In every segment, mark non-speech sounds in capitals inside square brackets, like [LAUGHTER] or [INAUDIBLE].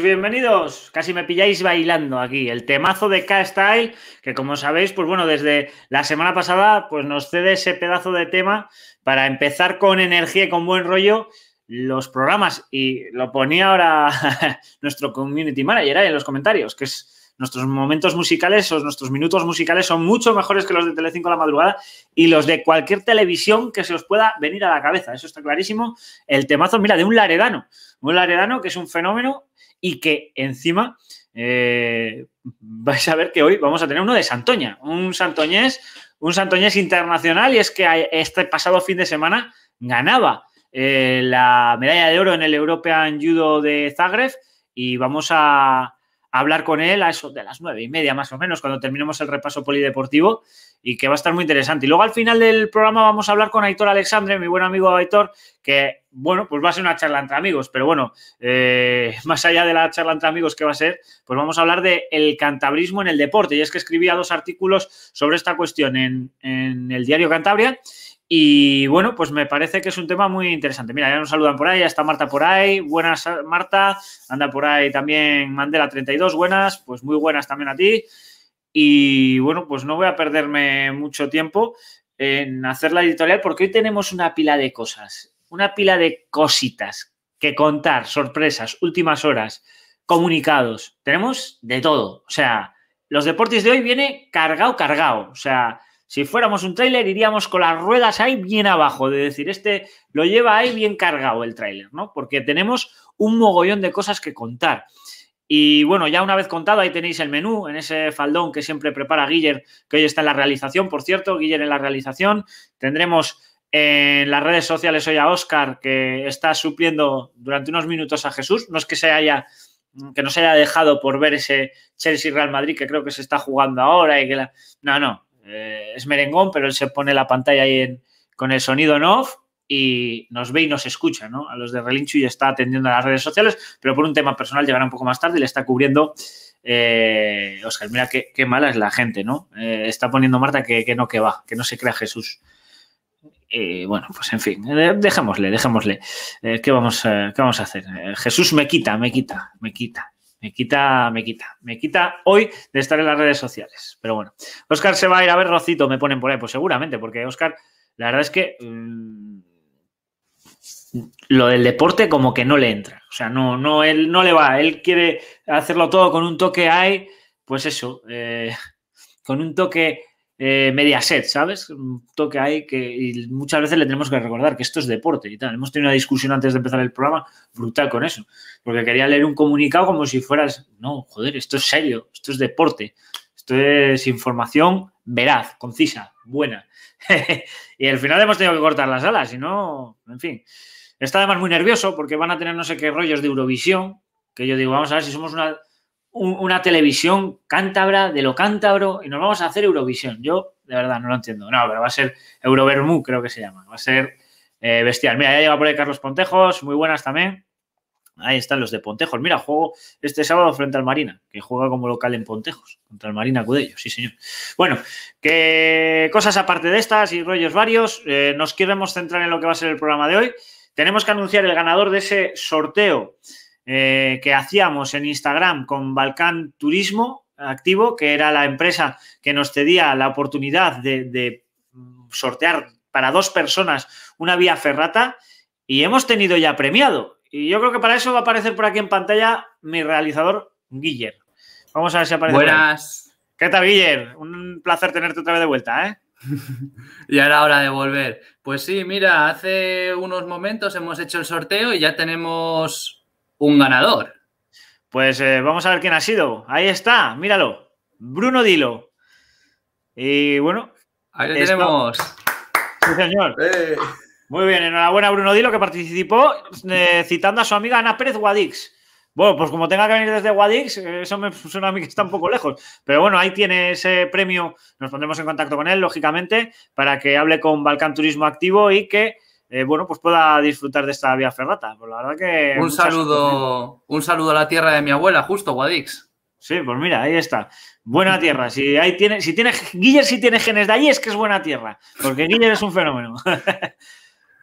Bienvenidos, Casi me pilláis bailando aquí. El temazo de K-Style, que como sabéis, pues bueno, desde la semana pasada, pues nos cede ese pedazo de tema para empezar con energía y con buen rollo los programas. Y lo ponía ahora [LAUGHS] nuestro community manager ¿eh? en los comentarios, que es nuestros momentos musicales o nuestros minutos musicales son mucho mejores que los de Telecinco a la madrugada y los de cualquier televisión que se os pueda venir a la cabeza. Eso está clarísimo. El temazo, mira, de un laredano. Un laredano que es un fenómeno y que encima eh, vais a ver que hoy vamos a tener uno de Santoña, un santoñés, un santoñés internacional y es que este pasado fin de semana ganaba eh, la medalla de oro en el European Judo de Zagreb y vamos a hablar con él a eso de las nueve y media más o menos cuando terminemos el repaso polideportivo y que va a estar muy interesante. Y luego al final del programa vamos a hablar con Aitor Alexandre, mi buen amigo Aitor, que, bueno, pues va a ser una charla entre amigos, pero bueno, eh, [LAUGHS] más allá de la charla entre amigos que va a ser, pues vamos a hablar de el cantabrismo en el deporte. Y es que escribía dos artículos sobre esta cuestión en, en el diario Cantabria y bueno, pues me parece que es un tema muy interesante. Mira, ya nos saludan por ahí, ya está Marta por ahí. Buenas, Marta. Anda por ahí también Mandela32. Buenas, pues muy buenas también a ti. Y bueno, pues no voy a perderme mucho tiempo en hacer la editorial porque hoy tenemos una pila de cosas, una pila de cositas que contar, sorpresas, últimas horas, comunicados. Tenemos de todo. O sea, los deportes de hoy viene cargado, cargado. O sea, si fuéramos un tráiler iríamos con las ruedas ahí bien abajo, de decir, este lo lleva ahí bien cargado el tráiler, ¿no? Porque tenemos un mogollón de cosas que contar. Y bueno, ya una vez contado, ahí tenéis el menú en ese faldón que siempre prepara Guiller, que hoy está en la realización, por cierto, Guiller en la realización. Tendremos en las redes sociales hoy a Oscar, que está supliendo durante unos minutos a Jesús. No es que se haya que no se haya dejado por ver ese Chelsea Real Madrid que creo que se está jugando ahora y que la... No, no, eh, es merengón, pero él se pone la pantalla ahí con el sonido en off y nos ve y nos escucha, ¿no? A los de Relincho y está atendiendo a las redes sociales, pero por un tema personal llegará un poco más tarde y le está cubriendo eh, Oscar, mira qué, mala es la gente, ¿no? Eh, está poniendo Marta que, no, que va, que no se crea Jesús. Eh, bueno, pues en fin, eh, dejémosle, dejémosle. ¿qué, vamos, ¿qué, vamos, a hacer? Jesús me quita, me quita, me quita, me quita, me quita, me quita hoy de estar en las redes sociales. Pero bueno, Oscar se va a ir a ver Rocito, me ponen por ahí, pues seguramente, porque Oscar, la verdad es que... Mm, lo del deporte como que no le entra. O sea, no, no, él no le va. Él quiere hacerlo todo con un toque hay, pues eso, eh, con un toque eh, media set, ¿sabes? Un toque hay que y muchas veces le tenemos que recordar que esto es deporte y tal. Hemos tenido una discusión antes de empezar el programa brutal con eso, porque quería leer un comunicado como si fueras, no, joder, esto es serio, esto es deporte, esto es información veraz, concisa, buena. [LAUGHS] y al final hemos tenido que cortar las alas, si no, en fin. Está además muy nervioso porque van a tener no sé qué rollos de Eurovisión, que yo digo, vamos a ver si somos una, una televisión cántabra de lo cántabro y nos vamos a hacer Eurovisión. Yo, de verdad, no lo entiendo. No, pero va a ser Eurovermú, creo que se llama. Va a ser eh, bestial. Mira, ya llega por ahí Carlos Pontejos, muy buenas también. Ahí están los de Pontejos. Mira, juego este sábado frente al Marina, que juega como local en Pontejos, contra el Marina Cudello, sí señor. Bueno, que cosas aparte de estas y rollos varios, eh, nos queremos centrar en lo que va a ser el programa de hoy. Tenemos que anunciar el ganador de ese sorteo eh, que hacíamos en Instagram con Balcán Turismo Activo, que era la empresa que nos cedía la oportunidad de, mm, sortear para dos personas una vía ferrata y hemos tenido ya premiado. Y yo creo que para eso va a aparecer por aquí en pantalla mi realizador Guiller. Vamos a ver si aparece. Buenas. ¿Qué tal, Guiller? Un placer tenerte otra vez de vuelta, ¿eh? [LAUGHS] ya era hora de volver. Pues sí, mira, hace unos momentos hemos hecho el sorteo y ya tenemos un ganador. Pues eh, vamos a ver quién ha sido. Ahí está, míralo. Bruno Dilo. Y bueno. Ahí lo tenemos. Sí, señor. Eh. Muy bien, enhorabuena Bruno Dilo que participó eh, citando a su amiga Ana Pérez Guadix. Bueno, pues como tenga que venir desde Guadix, eso me suena a mí que está un poco lejos. Pero bueno, ahí tiene ese premio. Nos pondremos en contacto con él, lógicamente, para que hable con Balcán Turismo Activo y que eh, bueno, pues pueda disfrutar de esta vía ferrata. Pues la verdad que. Un saludo, un saludo a la tierra de mi abuela, justo, Guadix. Sí, pues mira, ahí está. Buena tierra. Si ahí tiene, si tiene, Guiller si tiene genes de ahí, es que es buena tierra. Porque Guiller es un fenómeno. [LAUGHS]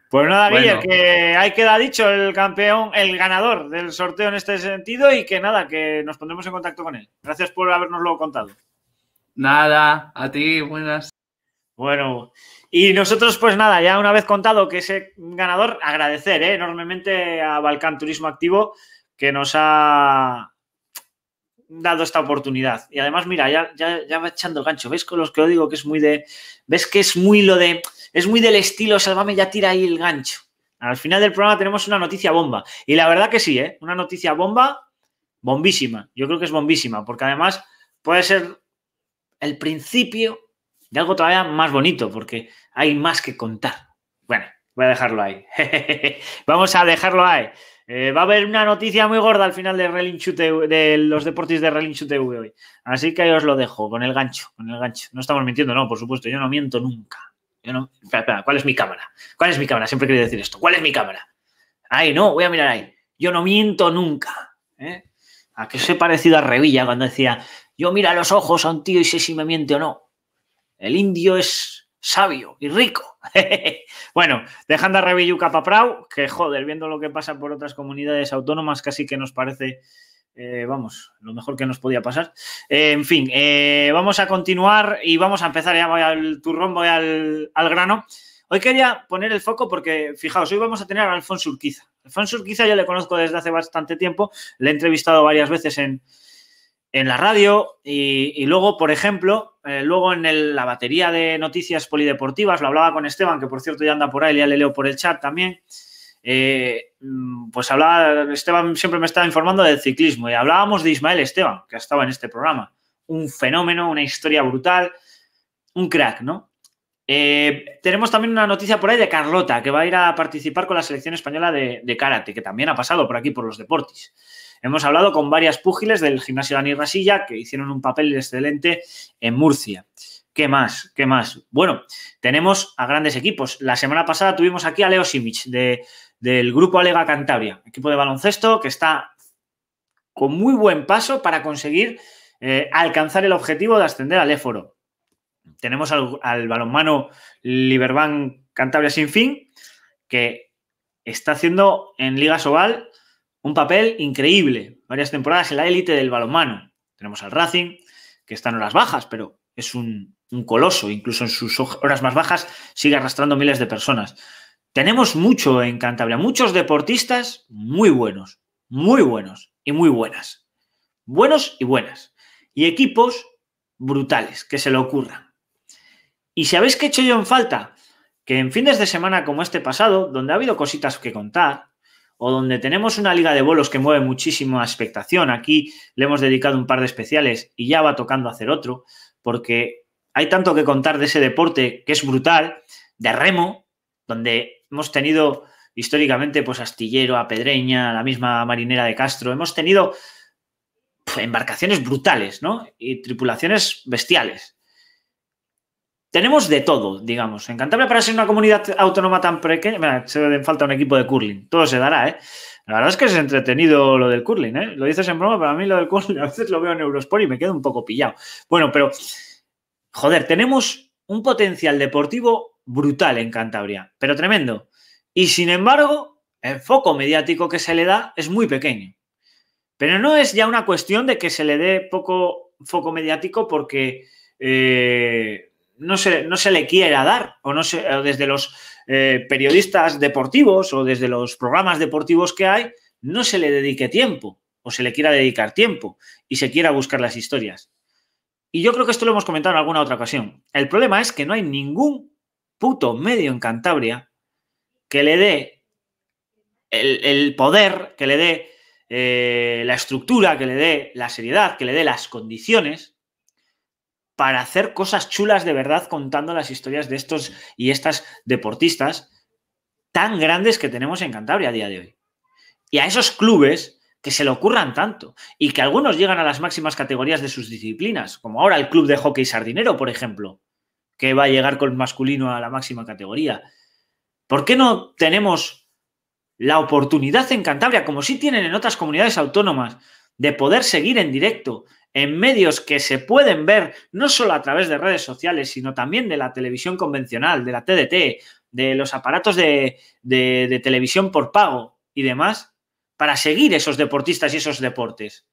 Pues nada, Guillermo, que hay queda dicho el campeón, el ganador del sorteo en este sentido y que nada, que nos pondremos en contacto con él. Gracias por habernoslo contado. Nada, a ti, buenas. Bueno, y nosotros pues nada, ya una vez contado que ese ganador, agradecer eh, enormemente a Balcán Turismo Activo que nos ha dado esta oportunidad. Y además, mira, ya, ya, ya va echando gancho, ¿ves con los que lo digo que es muy de... ¿Ves que es muy lo de es muy del estilo, salvame, ya tira ahí el gancho. Al final del programa tenemos una noticia bomba. Y la verdad que sí, ¿eh? Una noticia bomba, bombísima. Yo creo que es bombísima, porque además puede ser el principio de algo todavía más bonito, porque hay más que contar. Bueno, voy a dejarlo ahí. [LAUGHS] Vamos a dejarlo ahí. Eh, va a haber una noticia muy gorda al final de, de los deportes de Relinchute TV hoy. Así que ahí os lo dejo, con el gancho, con el gancho. No estamos mintiendo, no, por supuesto, yo no miento nunca espera, ¿cuál es mi cámara? ¿Cuál es mi cámara? Siempre quería decir esto. ¿Cuál es mi cámara? Ahí, no, voy a mirar ahí. Yo no miento nunca. ¿eh? A que se parecido a Revilla cuando decía, yo mira los ojos a un tío y sé si me miente o no. El indio es sabio y rico. [LAUGHS] bueno, dejando a Revilluca Paprau, que joder, viendo lo que pasa por otras comunidades autónomas, casi que nos parece eh, vamos, lo mejor que nos podía pasar. Eh, en fin, eh, vamos a continuar y vamos a empezar. Ya voy al turrón, voy al, grano. Hoy quería poner el foco porque, fijaos, hoy vamos a tener a Alfonso Urquiza. Alfonso Urquiza ya le conozco desde hace bastante tiempo, le he entrevistado varias veces en, la radio y, luego, por ejemplo, luego en la batería de noticias polideportivas, lo hablaba con Esteban, que por cierto ya anda por ahí, ya le leo por el chat también. Eh, mm, pues hablaba, Esteban siempre me estaba informando del ciclismo y hablábamos de Ismael Esteban, que estaba en este programa. Un fenómeno, una historia brutal, un crack, ¿no? Eh, tenemos también una noticia por ahí de Carlota, que va a ir a participar con la selección española de, karate, que también ha pasado por aquí, por los deportes. Hemos hablado con varias púgiles del gimnasio Dani Rasilla, que hicieron un papel excelente en Murcia. ¿Qué más? ¿Qué más? Bueno, tenemos a grandes equipos. La semana pasada tuvimos aquí a Leo Simic de del Grupo Alega Cantabria, equipo de baloncesto que está con muy buen paso para conseguir eh, alcanzar el objetivo de ascender al Éforo. Tenemos al, balonmano Libervan Cantabria Sin Fin, que está haciendo en Liga Sobal un papel increíble, varias temporadas en la élite del balonmano. Tenemos al Racing, que está en horas bajas, pero es un coloso, incluso en sus horas más bajas sigue arrastrando miles de personas. Tenemos mucho en Cantabria, muchos deportistas muy buenos, muy buenos y muy buenas. Buenos y buenas. Y equipos brutales, que se le ocurran. ¿Y sabéis qué he hecho yo en falta? Que en fines de semana como este pasado, donde ha habido cositas que contar, o donde tenemos una liga de bolos que mueve muchísima expectación, aquí le hemos dedicado un par de especiales y ya va tocando hacer otro, porque hay tanto que contar de ese deporte que es brutal, de remo, donde hemos tenido históricamente pues Astillero, pedreña, la misma marinera de Castro, hemos tenido embarcaciones brutales, ¿no? Y tripulaciones bestiales. Tenemos de todo, digamos. En Cantabria, para ser una comunidad autónoma tan pequeña, se se falta un equipo de curling. Todo se dará, ¿eh? La verdad es que es entretenido lo del curling, ¿eh? Lo dices en broma, pero a mí lo del curling a veces lo veo en Eurosport y me quedo un poco pillado. Bueno, pero, joder, tenemos un potencial deportivo brutal en Cantabria, pero tremendo. Y sin embargo, el foco mediático que se le da es muy pequeño. Pero no es ya una cuestión de que se le dé poco foco mediático porque eh, no, se, no, se, le quiera dar, o, no desde los eh, periodistas deportivos o desde los programas deportivos que hay, no se le dedique tiempo o se le quiera dedicar tiempo y se quiera buscar las historias. Y yo creo que esto lo hemos comentado en alguna otra ocasión. El problema es que no hay ningún puto medio en Cantabria que le dé el, poder, que le dé eh, la estructura, que le dé la seriedad, que le dé las condiciones para hacer cosas chulas de verdad contando las historias de estos y estas deportistas tan grandes que tenemos en Cantabria a día de hoy. Y a esos clubes que se le ocurran tanto y que algunos llegan a las máximas categorías de sus disciplinas, como ahora el Club de Hockey Sardinero, por ejemplo, que va a llegar con el masculino a la máxima categoría. ¿Por qué no tenemos la oportunidad en Cantabria, como sí tienen en otras comunidades autónomas, de poder seguir en directo en medios que se pueden ver no solo a través de redes sociales, sino también de la televisión convencional, de la TDT, de los aparatos de, de televisión por pago y demás, para seguir esos deportistas y esos deportes?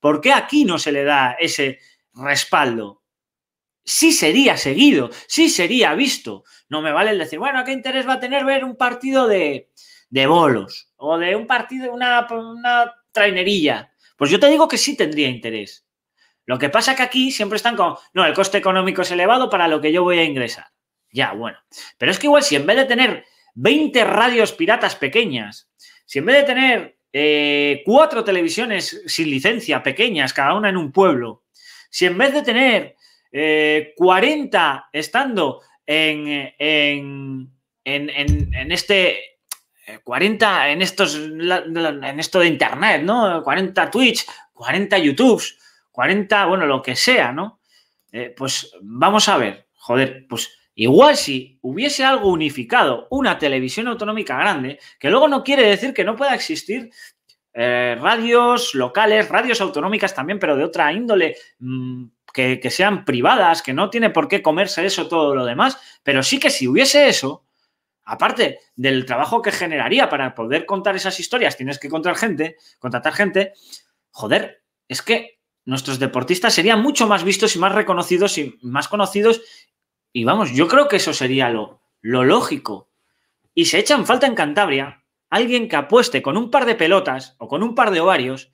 ¿Por qué aquí no se le da ese respaldo? sí sería seguido, sí sería visto. No me vale el decir, bueno, ¿qué interés va a tener ver un partido de, de bolos o de un partido, una, una trainerilla? Pues yo te digo que sí tendría interés. Lo que pasa que aquí siempre están con, no, el coste económico es elevado para lo que yo voy a ingresar. Ya, bueno. Pero es que igual si en vez de tener 20 radios piratas pequeñas, si en vez de tener eh, cuatro televisiones sin licencia pequeñas, cada una en un pueblo, si en vez de tener 40 eh, estando en, en, en, en este 40 eh, en estos en esto de internet, ¿no? 40 Twitch, 40 YouTubes, 40, bueno, lo que sea, ¿no? Eh, pues vamos a ver, joder, pues igual si hubiese algo unificado, una televisión autonómica grande, que luego no quiere decir que no pueda existir radios locales, radios autonómicas también, pero de otra índole mm, que, sean privadas, que no tiene por qué comerse eso todo lo demás, pero sí que si hubiese eso, aparte del trabajo que generaría para poder contar esas historias, tienes que contratar gente, contratar gente, joder, es que nuestros deportistas serían mucho más vistos y más reconocidos y más conocidos. Y vamos, yo creo que eso sería lo, lo lógico. Y se echan falta en Cantabria alguien que apueste con un par de pelotas o con un par de ovarios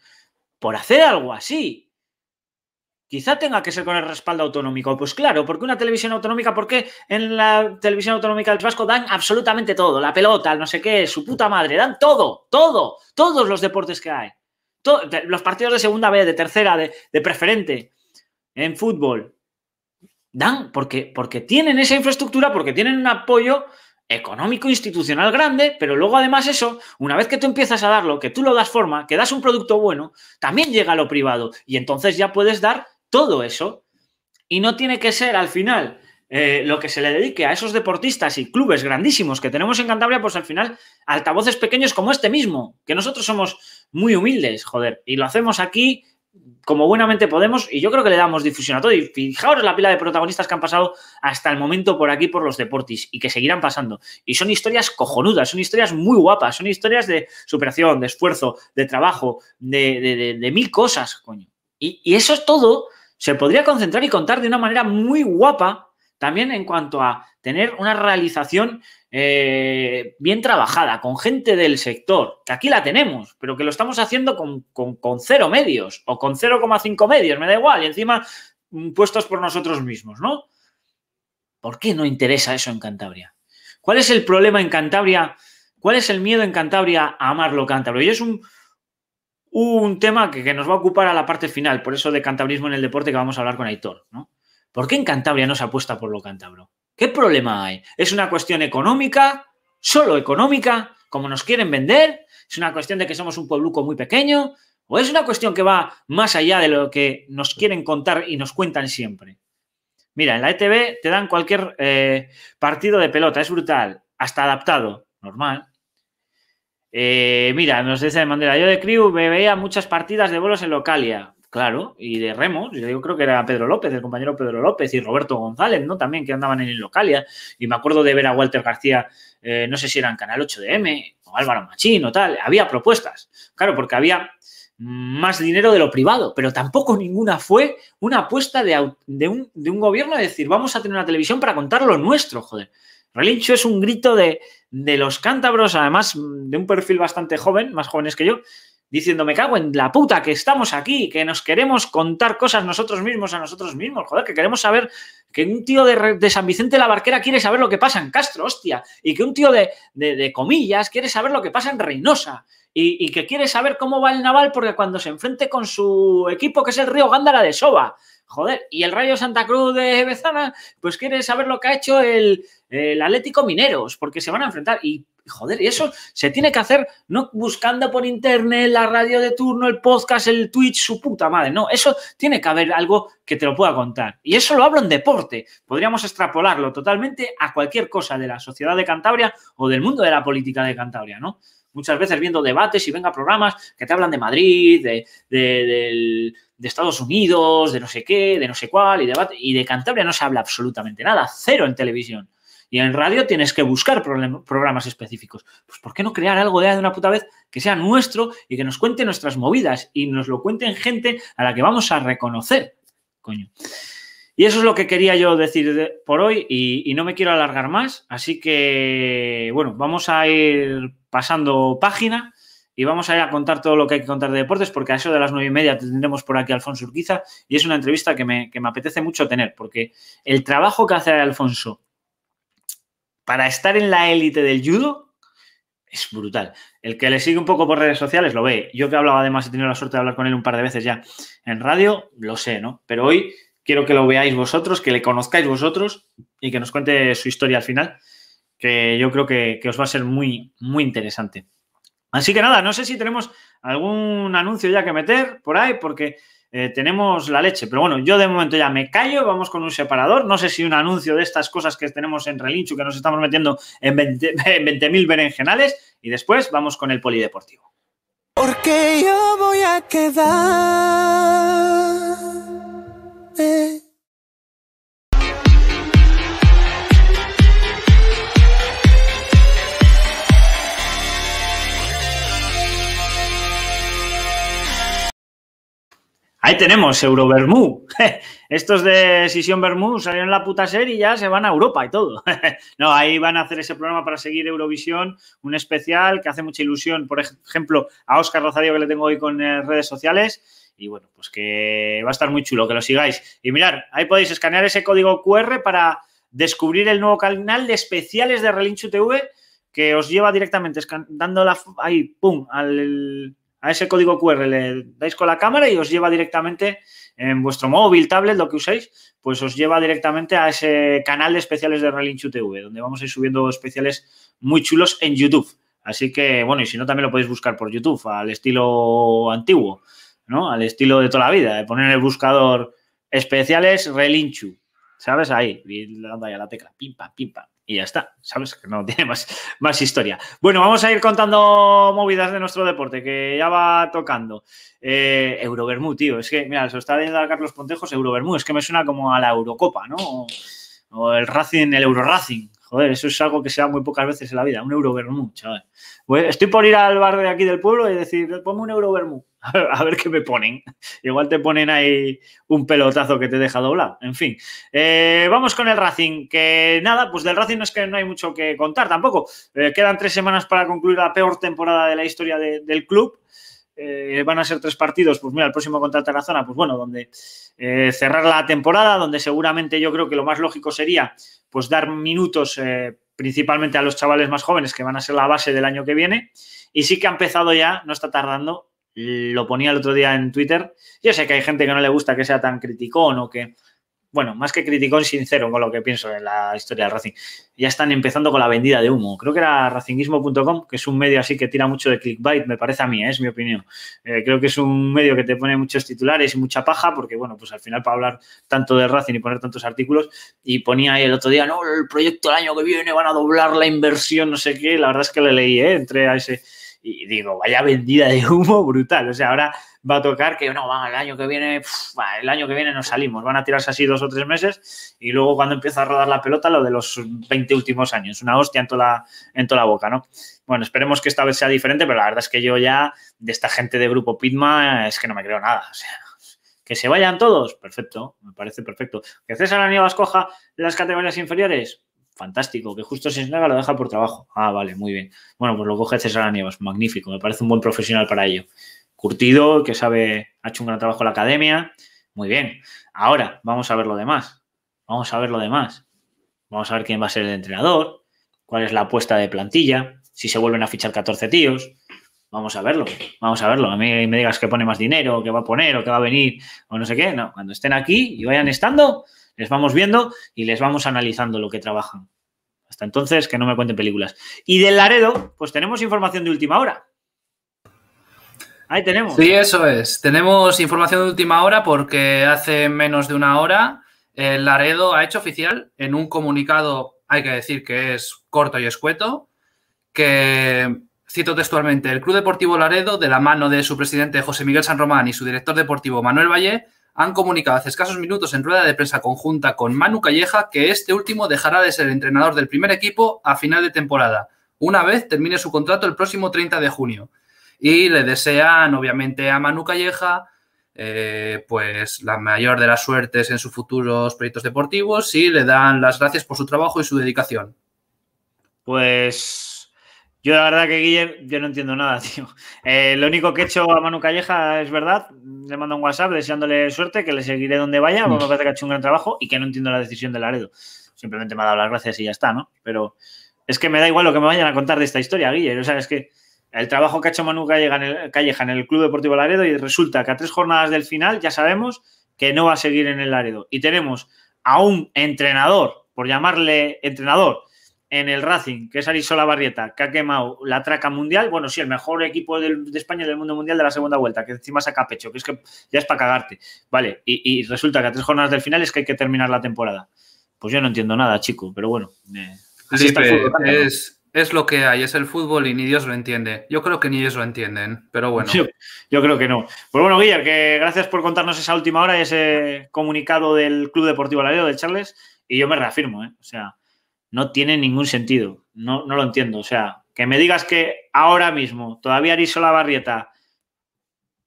por hacer algo así. Quizá tenga que ser con el respaldo autonómico. Pues claro, porque una televisión autonómica, ¿Por qué en la televisión autonómica del Vasco dan absolutamente todo, la pelota, no sé qué, su puta madre, dan todo, todo, todos los deportes que hay. los partidos de segunda B, de tercera, de, preferente, en fútbol, dan porque, porque tienen esa infraestructura, porque tienen un apoyo económico institucional grande, pero luego además eso, una vez que tú empiezas a darlo, que tú lo das forma, que das un producto bueno, también llega a lo privado y entonces ya puedes dar todo eso y no tiene que ser al final eh, lo que se le dedique a esos deportistas y clubes grandísimos que tenemos en Cantabria, pues al final altavoces pequeños como este mismo, que nosotros somos muy humildes, joder, y lo hacemos aquí como buenamente podemos y yo creo que le damos difusión a todo y fijaos la pila de protagonistas que han pasado hasta el momento por aquí por los deportes y que seguirán pasando y son historias cojonudas, son historias muy guapas, son historias de superación, de esfuerzo, de trabajo, de, mil cosas, coño. Y, y eso es todo se podría concentrar y contar de una manera muy guapa también en cuanto a tener una realización eh, bien trabajada, con gente del sector, que aquí la tenemos, pero que lo estamos haciendo con, cero medios o con 0,5 medios, me da igual, y encima mm, puestos por nosotros mismos, ¿no? ¿Por qué no interesa eso en Cantabria? ¿Cuál es el problema en Cantabria? ¿Cuál es el miedo en Cantabria a amar lo cántabro? Y es un, un tema que, nos va a ocupar a la parte final, por eso de cantabrismo en el deporte que vamos a hablar con Aitor. ¿no? ¿Por qué en Cantabria no se apuesta por lo cántabro? ¿Qué problema hay? ¿Es una cuestión económica? ¿Solo económica? ¿Como nos quieren vender? ¿Es una cuestión de que somos un puebluco muy pequeño? ¿O es una cuestión que va más allá de lo que nos quieren contar y nos cuentan siempre? Mira, en la ETV te dan cualquier eh, partido de pelota, es brutal, hasta adaptado, normal. Eh, mira, nos dice de Mandela, yo de Criu me veía muchas partidas de bolos en Localia. Claro, y de remos, yo creo que era Pedro López, el compañero Pedro López y Roberto González, ¿no? También que andaban en Localia. Y me acuerdo de ver a Walter García, eh, no sé si era en Canal 8DM o Álvaro Machín o tal. Había propuestas, claro, porque había más dinero de lo privado, pero tampoco ninguna fue una apuesta de, un, de un gobierno de decir, vamos a tener una televisión para contar lo nuestro, joder. Relincho es un grito de, los cántabros, además de un perfil bastante joven, más jóvenes que yo, diciendo, me cago en la puta, que estamos aquí, que nos queremos contar cosas nosotros mismos a nosotros mismos, joder, que queremos saber que un tío de, San Vicente la Barquera quiere saber lo que pasa en Castro, hostia, y que un tío de, comillas quiere saber lo que pasa en Reynosa, y, y, que quiere saber cómo va el naval porque cuando se enfrente con su equipo, que es el Río Gándara de Soba, Joder, y el Rayo Santa Cruz de Bezana, pues quiere saber lo que ha hecho el, Atlético Mineros, porque se van a enfrentar. Y joder, y eso se tiene que hacer no buscando por internet la radio de turno, el podcast, el Twitch, su puta madre. No, eso tiene que haber algo que te lo pueda contar. Y eso lo hablo en deporte. Podríamos extrapolarlo totalmente a cualquier cosa de la sociedad de Cantabria o del mundo de la política de Cantabria, ¿no? Muchas veces viendo debates y venga programas que te hablan de Madrid, de, del de Estados Unidos, de no sé qué, de no sé cuál, y de, y de Cantabria no se habla absolutamente nada, cero en televisión. Y en radio tienes que buscar programas específicos. Pues ¿por qué no crear algo de una puta vez que sea nuestro y que nos cuente nuestras movidas y nos lo cuenten gente a la que vamos a reconocer? Coño. Y eso es lo que quería yo decir por hoy y, y no me quiero alargar más. Así que, bueno, vamos a ir pasando página y vamos a ir a contar todo lo que hay que contar de deportes, porque a eso de las nueve y media tendremos por aquí a Alfonso Urquiza y es una entrevista que me, apetece mucho tener, porque el trabajo que hace Alfonso para estar en la élite del judo es brutal. El que le sigue un poco por redes sociales lo ve. Yo que he hablado además, he tenido la suerte de hablar con él un par de veces ya en radio, lo sé, ¿no? Pero hoy quiero que lo veáis vosotros, que le conozcáis vosotros y que nos cuente su historia al final, que yo creo que, que os va a ser muy, muy interesante. Así que nada, no sé si tenemos algún anuncio ya que meter por ahí, porque eh, tenemos la leche. Pero bueno, yo de momento ya me callo, vamos con un separador. No sé si un anuncio de estas cosas que tenemos en relincho, que nos estamos metiendo en 20.000 [LAUGHS] berenjenales, y después vamos con el polideportivo. Porque yo voy a quedar. Ahí tenemos Eurovermú. [LAUGHS] Estos de Sisión Bermú salieron la puta serie y ya se van a Europa y todo. [LAUGHS] No, ahí van a hacer ese programa para seguir Eurovisión, un especial que hace mucha ilusión, por ejemplo, a Oscar Rosario que le tengo hoy con eh, redes sociales. Y bueno, pues que va a estar muy chulo, que lo sigáis. Y mirar, ahí podéis escanear ese código QR para descubrir el nuevo canal de especiales de Relinchu TV que os lleva directamente dando la ahí, pum, al a ese código QR le dais con la cámara y os lleva directamente en vuestro móvil, tablet, lo que uséis, pues os lleva directamente a ese canal de especiales de Relinchu TV, donde vamos a ir subiendo especiales muy chulos en YouTube. Así que, bueno, y si no, también lo podéis buscar por YouTube, al estilo antiguo, ¿no? Al estilo de toda la vida, de poner en el buscador especiales Relinchu, ¿sabes? Ahí, le dando a la tecla, pimpa, pimpa y ya está, ¿sabes? Que no [LAUGHS] tiene más, más historia. Bueno, vamos a ir contando movidas de nuestro deporte, que ya va tocando. Eh, Eurovermú, tío, es que, mira, se lo está diciendo a Carlos Pontejos, Eurovermú, es que me suena como a la Eurocopa, ¿no? O el Racing, el Euro Racing. Joder, eso es algo que se da muy pocas veces en la vida. Un Euro Bermú, chaval. Pues estoy por ir al bar de aquí del pueblo y decir, ponme un Euro Bermú. [LAUGHS] A ver qué me ponen. Igual te ponen ahí un pelotazo que te deja doblar. En fin. Eh, vamos con el Racing. Que nada, pues del Racing no es que no hay mucho que contar tampoco. Eh, quedan tres semanas para concluir la peor temporada de la historia del club. Eh, van a ser tres partidos, pues mira, el próximo contra la zona, pues bueno, donde eh, cerrar la temporada, donde seguramente yo creo que lo más lógico sería pues dar minutos eh, principalmente a los chavales más jóvenes que van a ser la base del año que viene. Y sí que ha empezado ya, no está tardando, lo ponía el otro día en Twitter. Yo sé que hay gente que no le gusta que sea tan criticón o que bueno, más que criticón, sincero con lo que pienso en la historia de Racing. Ya están empezando con la vendida de humo. Creo que era Racingismo.com, que es un medio así que tira mucho de clickbait, me parece a mí, ¿eh? es mi opinión. Eh, creo que es un medio que te pone muchos titulares y mucha paja, porque bueno, pues al final para hablar tanto de Racing y poner tantos artículos, y ponía ahí el otro día, no, el proyecto el año que viene van a doblar la inversión, no sé qué, la verdad es que le leí, ¿eh? entré a ese y digo, vaya vendida de humo brutal. O sea, ahora va a tocar que no, van, el año que viene, el año que viene nos salimos. Van a tirarse así dos o tres meses y luego cuando empieza a rodar la pelota, lo de los 20 últimos años. Una hostia en toda la, en toda boca, ¿no? Bueno, esperemos que esta vez sea diferente, pero la verdad es que yo ya, de esta gente de Grupo Pitma, es que no me creo nada. O sea, que se vayan todos, perfecto, me parece perfecto. Que César Aníbal escoja las categorías inferiores, fantástico, que justo Sensnaga lo deja por trabajo. Ah, vale, muy bien. Bueno, pues lo coge César Nievas, magnífico, me parece un buen profesional para ello. Curtido, que sabe, ha hecho un gran trabajo en la academia, muy bien. Ahora, vamos a ver lo demás. Vamos a ver lo demás. Vamos a ver quién va a ser el entrenador, cuál es la apuesta de plantilla, si se vuelven a fichar 14 tíos. Vamos a verlo, vamos a verlo. A mí me digas que pone más dinero, que va a poner o que va a venir o no sé qué. No, cuando estén aquí y vayan estando, les vamos viendo y les vamos analizando lo que trabajan. Hasta entonces, que no me cuenten películas. Y del Laredo, pues tenemos información de última hora. Ahí tenemos. Sí, eso es. Tenemos información de última hora porque hace menos de una hora el Laredo ha hecho oficial en un comunicado, hay que decir que es corto y escueto, que cito textualmente, el Club Deportivo Laredo, de la mano de su presidente José Miguel San Román y su director deportivo Manuel Valle, han comunicado hace escasos minutos en rueda de prensa conjunta con Manu Calleja que este último dejará de ser entrenador del primer equipo a final de temporada, una vez termine su contrato el próximo 30 de junio. Y le desean, obviamente, a Manu Calleja, eh, pues la mayor de las suertes en sus futuros proyectos deportivos y le dan las gracias por su trabajo y su dedicación. Pues yo la verdad que guiller yo no entiendo nada, [LAUGHS] tío. Eh, lo único que he hecho a Manu Calleja es verdad, le mando un WhatsApp deseándole suerte, que le seguiré donde vaya, porque mm. me parece que ha hecho un gran trabajo y que no entiendo la decisión de Laredo. Simplemente me ha dado las gracias y ya está, ¿no? Pero es que me da igual lo que me vayan a contar de esta historia, Guille. O sea, es que el trabajo que ha hecho Manu en Calleja en el Club Deportivo Laredo y resulta que a tres jornadas del final ya sabemos que no va a seguir en el Laredo. Y tenemos a un entrenador, por llamarle entrenador, en el Racing, que es Arisola Barrieta, que ha quemado la traca mundial, bueno, sí, el mejor equipo de España del mundo mundial de la segunda vuelta, que encima saca pecho, que es que ya es para cagarte, ¿vale? Y, resulta que a tres jornadas del final es que hay que terminar la temporada. Pues yo no entiendo nada, chico, pero bueno. Eh, es, lo que hay, es el fútbol y ni Dios lo entiende. Yo creo que ni ellos lo entienden, pero bueno. Yo, creo que no. Pues bueno, Guillermo, que gracias por contarnos esa última hora, ese comunicado del Club Deportivo Laredo, de Charles, y yo me reafirmo, ¿eh? O sea no tiene ningún sentido. No, lo entiendo. O sea, que me digas que ahora mismo todavía Arisola Barrieta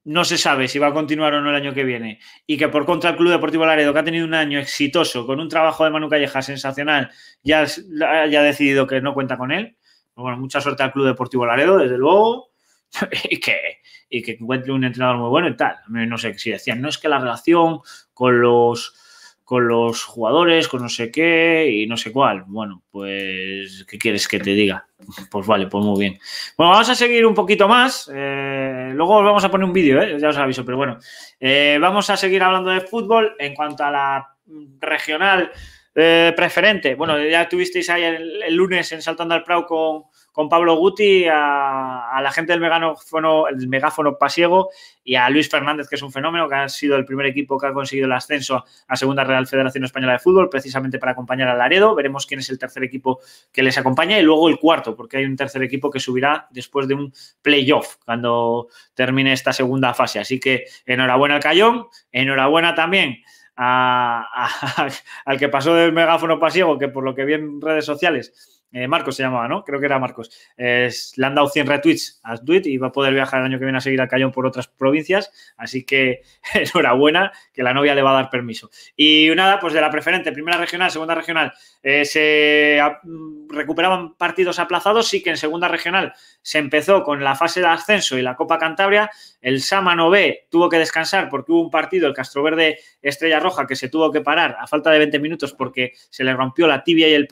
no se sabe si va a continuar o no el año que viene y que por contra el Club Deportivo Laredo, que ha tenido un año exitoso con un trabajo de Manu Calleja sensacional, ya, ha decidido que no cuenta con él. Pues bueno, mucha suerte al Club Deportivo Laredo, desde luego, [LAUGHS] y que, y que encuentre un entrenador muy bueno y tal. No sé si decían, no es que la relación con los con los jugadores, con no sé qué y no sé cuál. Bueno, pues, ¿qué quieres que te diga? Pues vale, pues muy bien. Bueno, vamos a seguir un poquito más. Eh, luego os vamos a poner un vídeo, ¿eh? ya os aviso, pero bueno. Eh, vamos a seguir hablando de fútbol en cuanto a la regional preferente. Bueno, ya tuvisteis ahí el, lunes en Saltando al Prado con, con Pablo Guti, a, la gente del megáfono, el megáfono pasiego y a Luis Fernández, que es un fenómeno, que ha sido el primer equipo que ha conseguido el ascenso a Segunda Real Federación Española de Fútbol, precisamente para acompañar al Laredo. Veremos quién es el tercer equipo que les acompaña y luego el cuarto, porque hay un tercer equipo que subirá después de un playoff cuando termine esta segunda fase. Así que enhorabuena al Cayón, enhorabuena también. [LAUGHS] al que pasó del megáfono pasiego, que por lo que vi en redes sociales eh, Marcos se llamaba, ¿no? Creo que era Marcos. Es, le han dado 100 retweets a Duit y va a poder viajar el año que viene a seguir a Cayón por otras provincias. Así que [LAUGHS] enhorabuena, que la novia le va a dar permiso. Y nada, pues de la preferente, primera regional, segunda regional, eh, se ah, mm, recuperaban partidos aplazados. Sí que en segunda regional se empezó con la fase de ascenso y la Copa Cantabria. El Sámano B tuvo que descansar porque hubo un partido, el Castro Verde Estrella Roja, que se tuvo que parar a falta de 20 minutos porque se le rompió la tibia y el,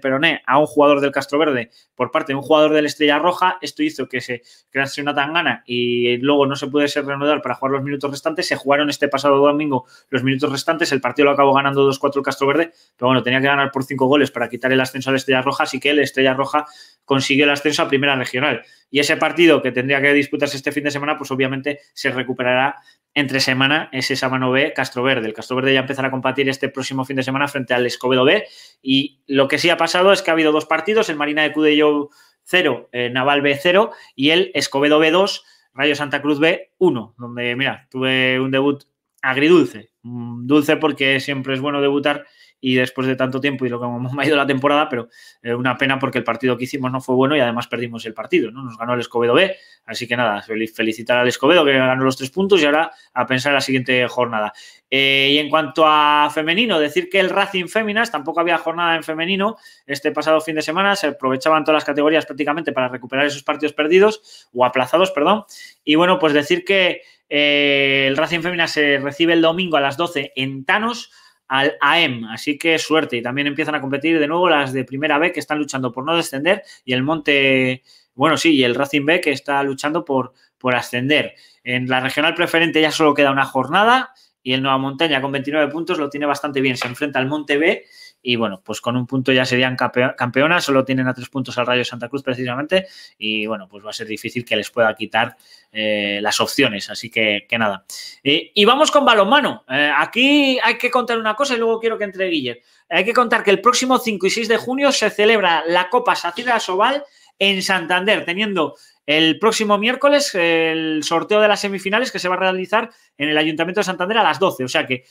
peroné a un jugador del Castro Verde por parte de un jugador de la Estrella Roja, esto hizo que se crease una tangana y luego no se ser reanudar para jugar los minutos restantes, se jugaron este pasado domingo los minutos restantes, el partido lo acabó ganando 2-4 el Castro Verde, pero bueno, tenía que ganar por 5 goles para quitar el ascenso a Estrella Roja, así que el Estrella Roja consiguió el ascenso a Primera Regional. Y ese partido que tendría que disputarse este fin de semana, pues obviamente se recuperará entre semana ese mano B Castro Verde. El Castro Verde ya empezará a competir este próximo fin de semana frente al Escobedo B. Y lo que sí ha pasado es que ha habido dos partidos: el Marina de Cudello 0, eh, Naval B 0 y el Escobedo B 2, Rayo Santa Cruz B 1. Donde, mira, tuve un debut agridulce. Mm, dulce porque siempre es bueno debutar y después de tanto tiempo y lo que hemos ha [LAUGHS] ido la temporada, pero eh, una pena porque el partido que hicimos no fue bueno y además perdimos el partido, ¿no? Nos ganó el Escobedo B, así que nada, felicitar al Escobedo que ganó los tres puntos y ahora a pensar en la siguiente jornada. Eh, y en cuanto a femenino, decir que el Racing Féminas tampoco había jornada en femenino este pasado fin de semana, se aprovechaban todas las categorías prácticamente para recuperar esos partidos perdidos o aplazados, perdón. Y bueno, pues decir que eh, el Racing Féminas se recibe el domingo a las 12 en Thanos al AEM. Así que suerte. Y también empiezan a competir de nuevo las de primera B que están luchando por no descender y el Monte, bueno, sí, y el Racing B que está luchando por, por ascender. En la regional preferente ya solo queda una jornada y el Nueva Montaña con 29 puntos lo tiene bastante bien. Se enfrenta al Monte B y bueno, pues con un punto ya serían campeonas, solo tienen a tres puntos al Rayo Santa Cruz precisamente. Y bueno, pues va a ser difícil que les pueda quitar eh, las opciones. Así que, nada. Eh, y vamos con balonmano. Eh, aquí hay que contar una cosa y luego quiero que entre Guiller. Hay que contar que el próximo 5 y 6 de junio se celebra la Copa Sacida Sobal en Santander, teniendo el próximo miércoles el sorteo de las semifinales que se va a realizar en el Ayuntamiento de Santander a las 12. O sea que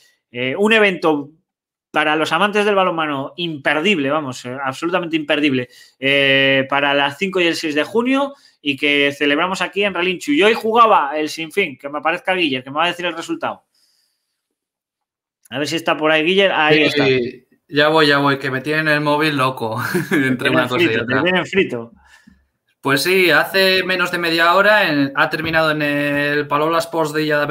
un evento para los amantes del balonmano, imperdible, vamos, eh, absolutamente imperdible, eh, para las 5 y el 6 de junio y que celebramos aquí en Relinchu. Y hoy jugaba el sinfín, que me aparezca Guiller, que me va a decir el resultado. A ver si está por ahí Guiller, ahí está. Ya voy, ya voy, que me tienen el móvil loco [LAUGHS] entre una cosa y otra. frito. Pues sí, hace menos de media hora ha terminado en el Palola Post de Illa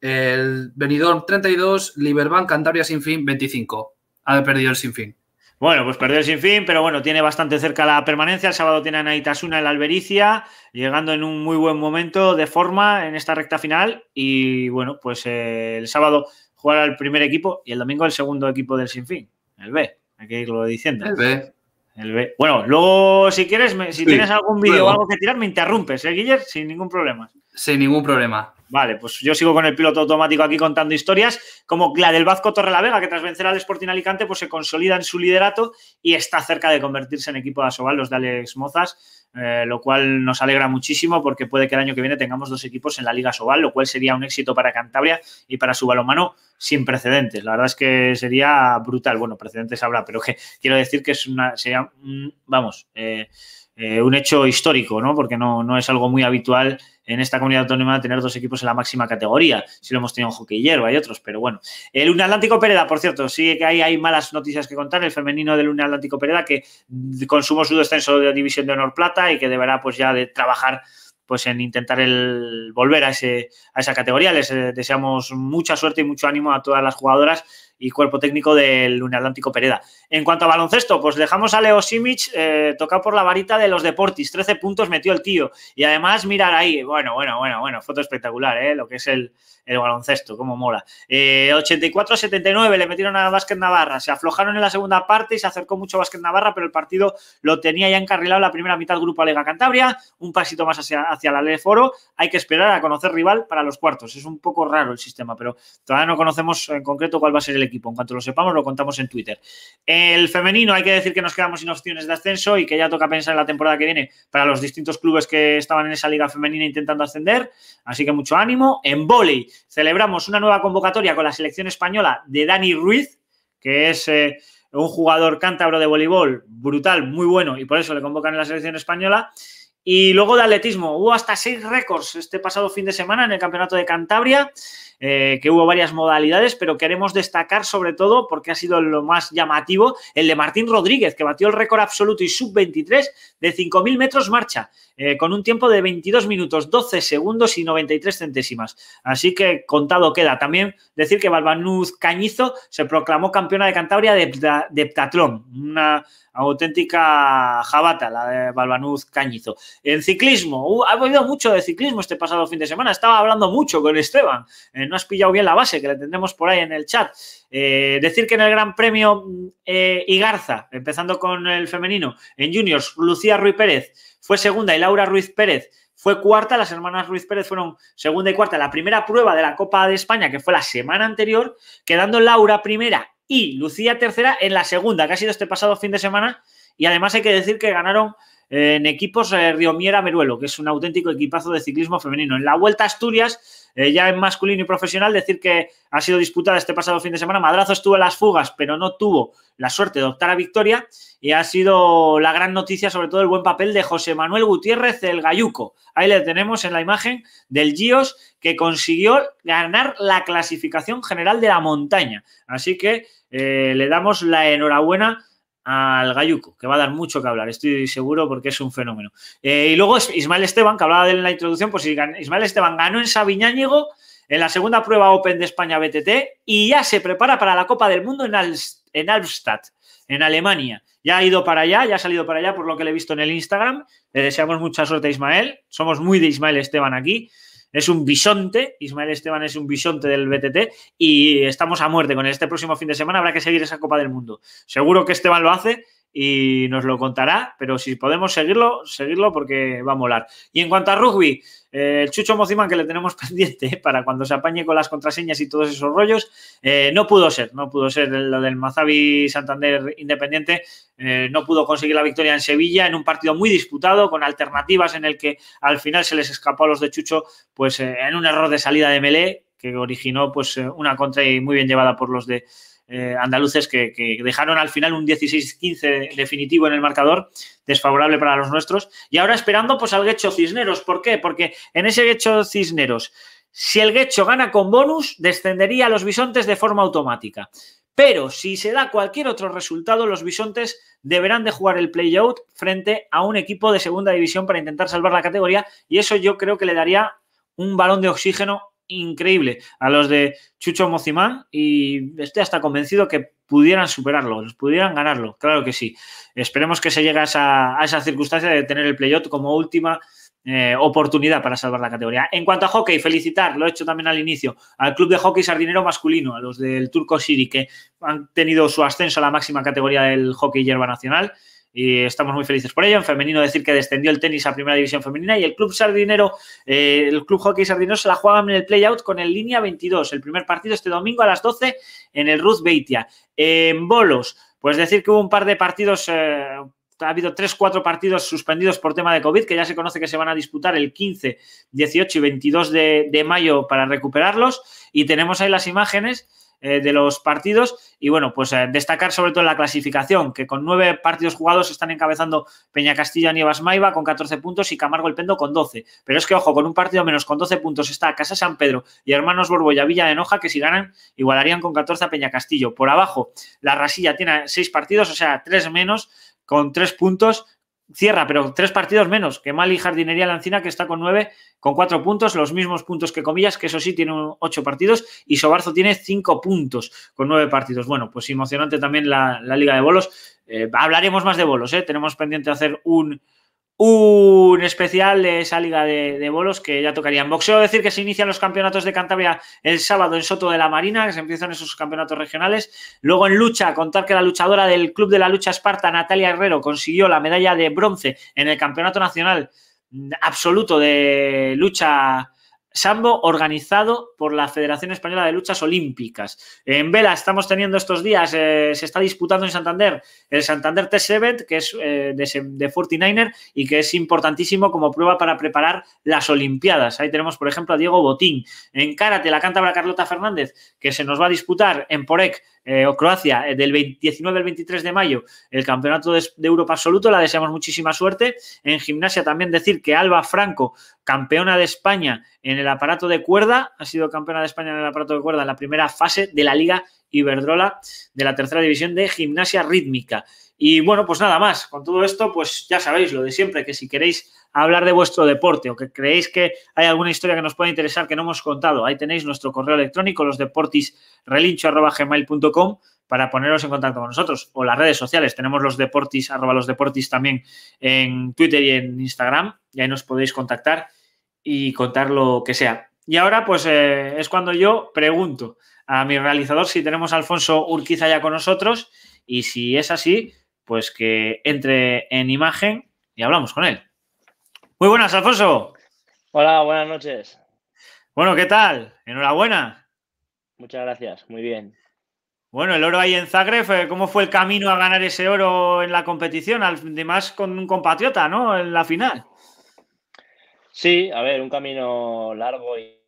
el Benidorm 32, Liberbank, Cantabria sin fin 25. Ha perdido el sin fin. Bueno, pues perdió el sin fin, pero bueno, tiene bastante cerca la permanencia. El sábado tiene a Naitasuna en la Albericia, llegando en un muy buen momento de forma en esta recta final. Y bueno, pues eh, el sábado jugará el primer equipo y el domingo el segundo equipo del sinfín, el B. Hay que irlo diciendo. El B. El B. Bueno, luego si quieres, si tienes algún vídeo o algo que tirar, me interrumpes, ¿eh, Guiller? Sin ningún problema. Sin ningún problema. Vale, pues yo sigo con el piloto automático aquí contando historias, como la del Vasco Vega, que tras vencer al Sporting Alicante, pues se consolida en su liderato y está cerca de convertirse en equipo de Asobal, los de Alex Mozas, eh, lo cual nos alegra muchísimo porque puede que el año que viene tengamos dos equipos en la Liga Asobal, lo cual sería un éxito para Cantabria y para su balonmano sin precedentes. La verdad es que sería brutal. Bueno, precedentes habrá, pero que quiero decir que es una, sería, vamos, eh, eh, un hecho histórico, ¿no? Porque no, no es algo muy habitual en esta comunidad autónoma tener dos equipos en la máxima categoría. Si lo hemos tenido en hockey hierba y otros, pero bueno. El Un Atlántico Pereda, por cierto, sí que hay, hay malas noticias que contar. El femenino del Luna Atlántico Pereda que consumo su descenso de División de Honor Plata y que deberá pues ya de trabajar pues en intentar el volver a, ese, a esa categoría. Les eh, deseamos mucha suerte y mucho ánimo a todas las jugadoras y cuerpo técnico del Luna Atlántico Pereda. En cuanto a baloncesto, pues dejamos a Leo Simic eh, por la varita de los deportes. 13 puntos metió el tío. Y además, mirar ahí, bueno, bueno, bueno, bueno, foto espectacular, ¿eh? Lo que es el, baloncesto, cómo mola. 84-79 eh, le metieron a Vázquez Navarra. Se aflojaron en la segunda parte y se acercó mucho Vázquez Navarra, pero el partido lo tenía ya encarrilado la primera mitad Grupo Lega Cantabria. Un pasito más hacia, hacia la Ley Foro. Hay que esperar a conocer rival para los cuartos. Es un poco raro el sistema, pero todavía no conocemos en concreto cuál va a ser el equipo. En cuanto lo sepamos, lo contamos en Twitter. El femenino, hay que decir que nos quedamos sin opciones de ascenso y que ya toca pensar en la temporada que viene para los distintos clubes que estaban en esa liga femenina intentando ascender. Así que mucho ánimo. En volei celebramos una nueva convocatoria con la selección española de Dani Ruiz, que es eh, un jugador cántabro de voleibol brutal, muy bueno, y por eso le convocan en la selección española. Y luego de atletismo, hubo hasta seis récords este pasado fin de semana en el Campeonato de Cantabria, eh, que hubo varias modalidades, pero queremos destacar sobre todo, porque ha sido lo más llamativo, el de Martín Rodríguez, que batió el récord absoluto y sub-23 de 5.000 metros marcha, eh, con un tiempo de 22 minutos, 12 segundos y 93 centésimas. Así que contado queda. También decir que Balbanuz Cañizo se proclamó campeona de Cantabria de, de, una auténtica jabata, la de Balbanuz Cañizo. En ciclismo, uh, ha habido mucho de ciclismo este pasado fin de semana, estaba hablando mucho con Esteban, eh, no has pillado bien la base, que la tendremos por ahí en el chat. Eh, decir que en el Gran Premio mm, eh, Igarza, empezando con el femenino, en juniors, Lucía Ruiz Pérez fue segunda y Laura Ruiz Pérez fue cuarta, las hermanas Ruiz Pérez fueron segunda y cuarta, la primera prueba de la Copa de España, que fue la semana anterior, quedando Laura primera y Lucía tercera en la segunda, que ha sido este pasado fin de semana, y además hay que decir que ganaron en equipos Río eh, Riomiera Meruelo, que es un auténtico equipazo de ciclismo femenino. En la Vuelta a Asturias, eh, ya en masculino y profesional, decir que ha sido disputada este pasado fin de semana. Madrazo estuvo en las fugas, pero no tuvo la suerte de optar a victoria. Y ha sido la gran noticia, sobre todo el buen papel de José Manuel Gutiérrez, el Gayuco. Ahí le tenemos en la imagen del Gios, que consiguió ganar la clasificación general de la montaña. Así que eh, le damos la enhorabuena al Gayuco, que va a dar mucho que hablar, estoy seguro porque es un fenómeno. Eh, y luego Ismael Esteban, que hablaba de él en la introducción, pues Ismael Esteban ganó en Sabiñáñigo en la segunda prueba Open de España BTT y ya se prepara para la Copa del Mundo en, en Albstadt, en Alemania. Ya ha ido para allá, ya ha salido para allá por lo que le he visto en el Instagram. Le deseamos mucha suerte a Ismael. Somos muy de Ismael Esteban aquí es un bisonte, Ismael Esteban es un bisonte del BTT y estamos a muerte con este próximo fin de semana, habrá que seguir esa Copa del Mundo. Seguro que Esteban lo hace y nos lo contará, pero si podemos seguirlo, seguirlo porque va a molar. Y en cuanto a rugby, eh, el Chucho Mozimán que le tenemos [LAUGHS] pendiente para cuando se apañe con las contraseñas y todos esos rollos, eh, no pudo ser, no pudo ser lo del Mazavi Santander Independiente, eh, no pudo conseguir la victoria en Sevilla en un partido muy disputado, con alternativas en el que al final se les escapó a los de Chucho, pues en un error de salida de Melé que originó pues una contra y muy bien llevada por los de eh, andaluces que, dejaron al final un 16-15 definitivo en el marcador, desfavorable para los nuestros. Y ahora esperando pues al Guecho Cisneros. ¿Por qué? Porque en ese Guecho Cisneros, si el Guecho gana con bonus, descendería a los bisontes de forma automática. Pero si se da cualquier otro resultado, los bisontes deberán de jugar el play-out frente a un equipo de segunda división para intentar salvar la categoría y eso yo creo que le daría un balón de oxígeno increíble a los de Chucho Mozimán y estoy hasta convencido que pudieran superarlo, pudieran ganarlo, claro que sí. Esperemos que se llegue a esa, circunstancia de tener el playoff como última eh, oportunidad para salvar la categoría. En cuanto a hockey, felicitar, lo he hecho también al inicio, al club de hockey sardinero masculino, a los del Turco Siri, que han tenido su ascenso a la máxima categoría del hockey hierba nacional y estamos muy felices por ello. En femenino decir que descendió el tenis a primera división femenina y el club sardinero, eh, el club hockey sardinero se la juegan en el play-out con el línea 22. El primer partido este domingo a las 12 en el Ruth Beitia. En bolos, pues decir que hubo un par de partidos... Eh, ha habido tres, cuatro partidos suspendidos por tema de COVID, que ya se conoce que se van a disputar el 15, 18 y 22 de mayo para recuperarlos. Y tenemos ahí las imágenes eh, de los partidos. Y bueno, pues eh, destacar sobre todo la clasificación, que con nueve partidos jugados están encabezando Peña Castilla, Nievas Maiva con 14 puntos y Camargo el Pendo con 12. Pero es que, ojo, con un partido menos con 12 puntos está Casa San Pedro y Hermanos Borbolla Villa de Noja, que si ganan igualarían con 14 a Peña Castillo. Por abajo, la Rasilla tiene seis partidos, o sea, tres menos con tres puntos, cierra, pero tres partidos menos que Mali Jardinería Lancina, que está con nueve, con cuatro puntos, los mismos puntos que Comillas, que eso sí tiene ocho partidos, y Sobarzo tiene cinco puntos con nueve partidos. Bueno, pues emocionante también la, Liga de Bolos. Eh, hablaremos más de bolos, ¿eh? tenemos pendiente hacer un, un especial de esa liga de, bolos que ya tocaría. En boxeo decir que se inician los campeonatos de Cantabria el sábado en Soto de la Marina, que se empiezan esos campeonatos regionales. Luego en lucha, contar que la luchadora del Club de la Lucha Esparta, Natalia Herrero, consiguió la medalla de bronce en el Campeonato Nacional mm, Absoluto de Lucha sambo organizado por la Federación Española de Luchas Olímpicas. En vela estamos teniendo estos días, eh, se está disputando en Santander el Santander Test Event, que es eh, de, 49er y que es importantísimo como prueba para preparar las Olimpiadas. Ahí tenemos, por ejemplo, a Diego Botín. En karate, la cántabra Carlota Fernández, que se nos va a disputar en Porec eh, o Croacia, eh, del 19 al 23 de mayo, el Campeonato de, de, Europa Absoluto. La deseamos muchísima suerte. En gimnasia también decir que Alba Franco, campeona de España en el aparato de cuerda, ha sido campeona de España en el aparato de cuerda en la primera fase de la Liga Iberdrola de la tercera división de gimnasia rítmica. Y bueno, pues nada más. Con todo esto, pues ya sabéis lo de siempre, que si queréis hablar de vuestro deporte o que creéis que hay alguna historia que nos pueda interesar que no hemos contado, ahí tenéis nuestro correo electrónico, losdeportisrelincho.com para poneros en contacto con nosotros o las redes sociales. Tenemos los deportis, también en Twitter y en Instagram y ahí nos podéis contactar y contar lo que sea. Y ahora pues eh, es cuando yo pregunto a mi realizador si tenemos a Alfonso Urquiza ya con nosotros y si es así, pues que entre en imagen y hablamos con él. Muy buenas, Alfonso. Hola, buenas noches. Bueno, ¿qué tal? Enhorabuena. Muchas gracias, muy bien. Bueno, el oro ahí en Zagreb, eh, ¿cómo fue el camino a ganar ese oro en la competición? Además con un compatriota, ¿no? En la final. Sí, a ver, un camino largo y,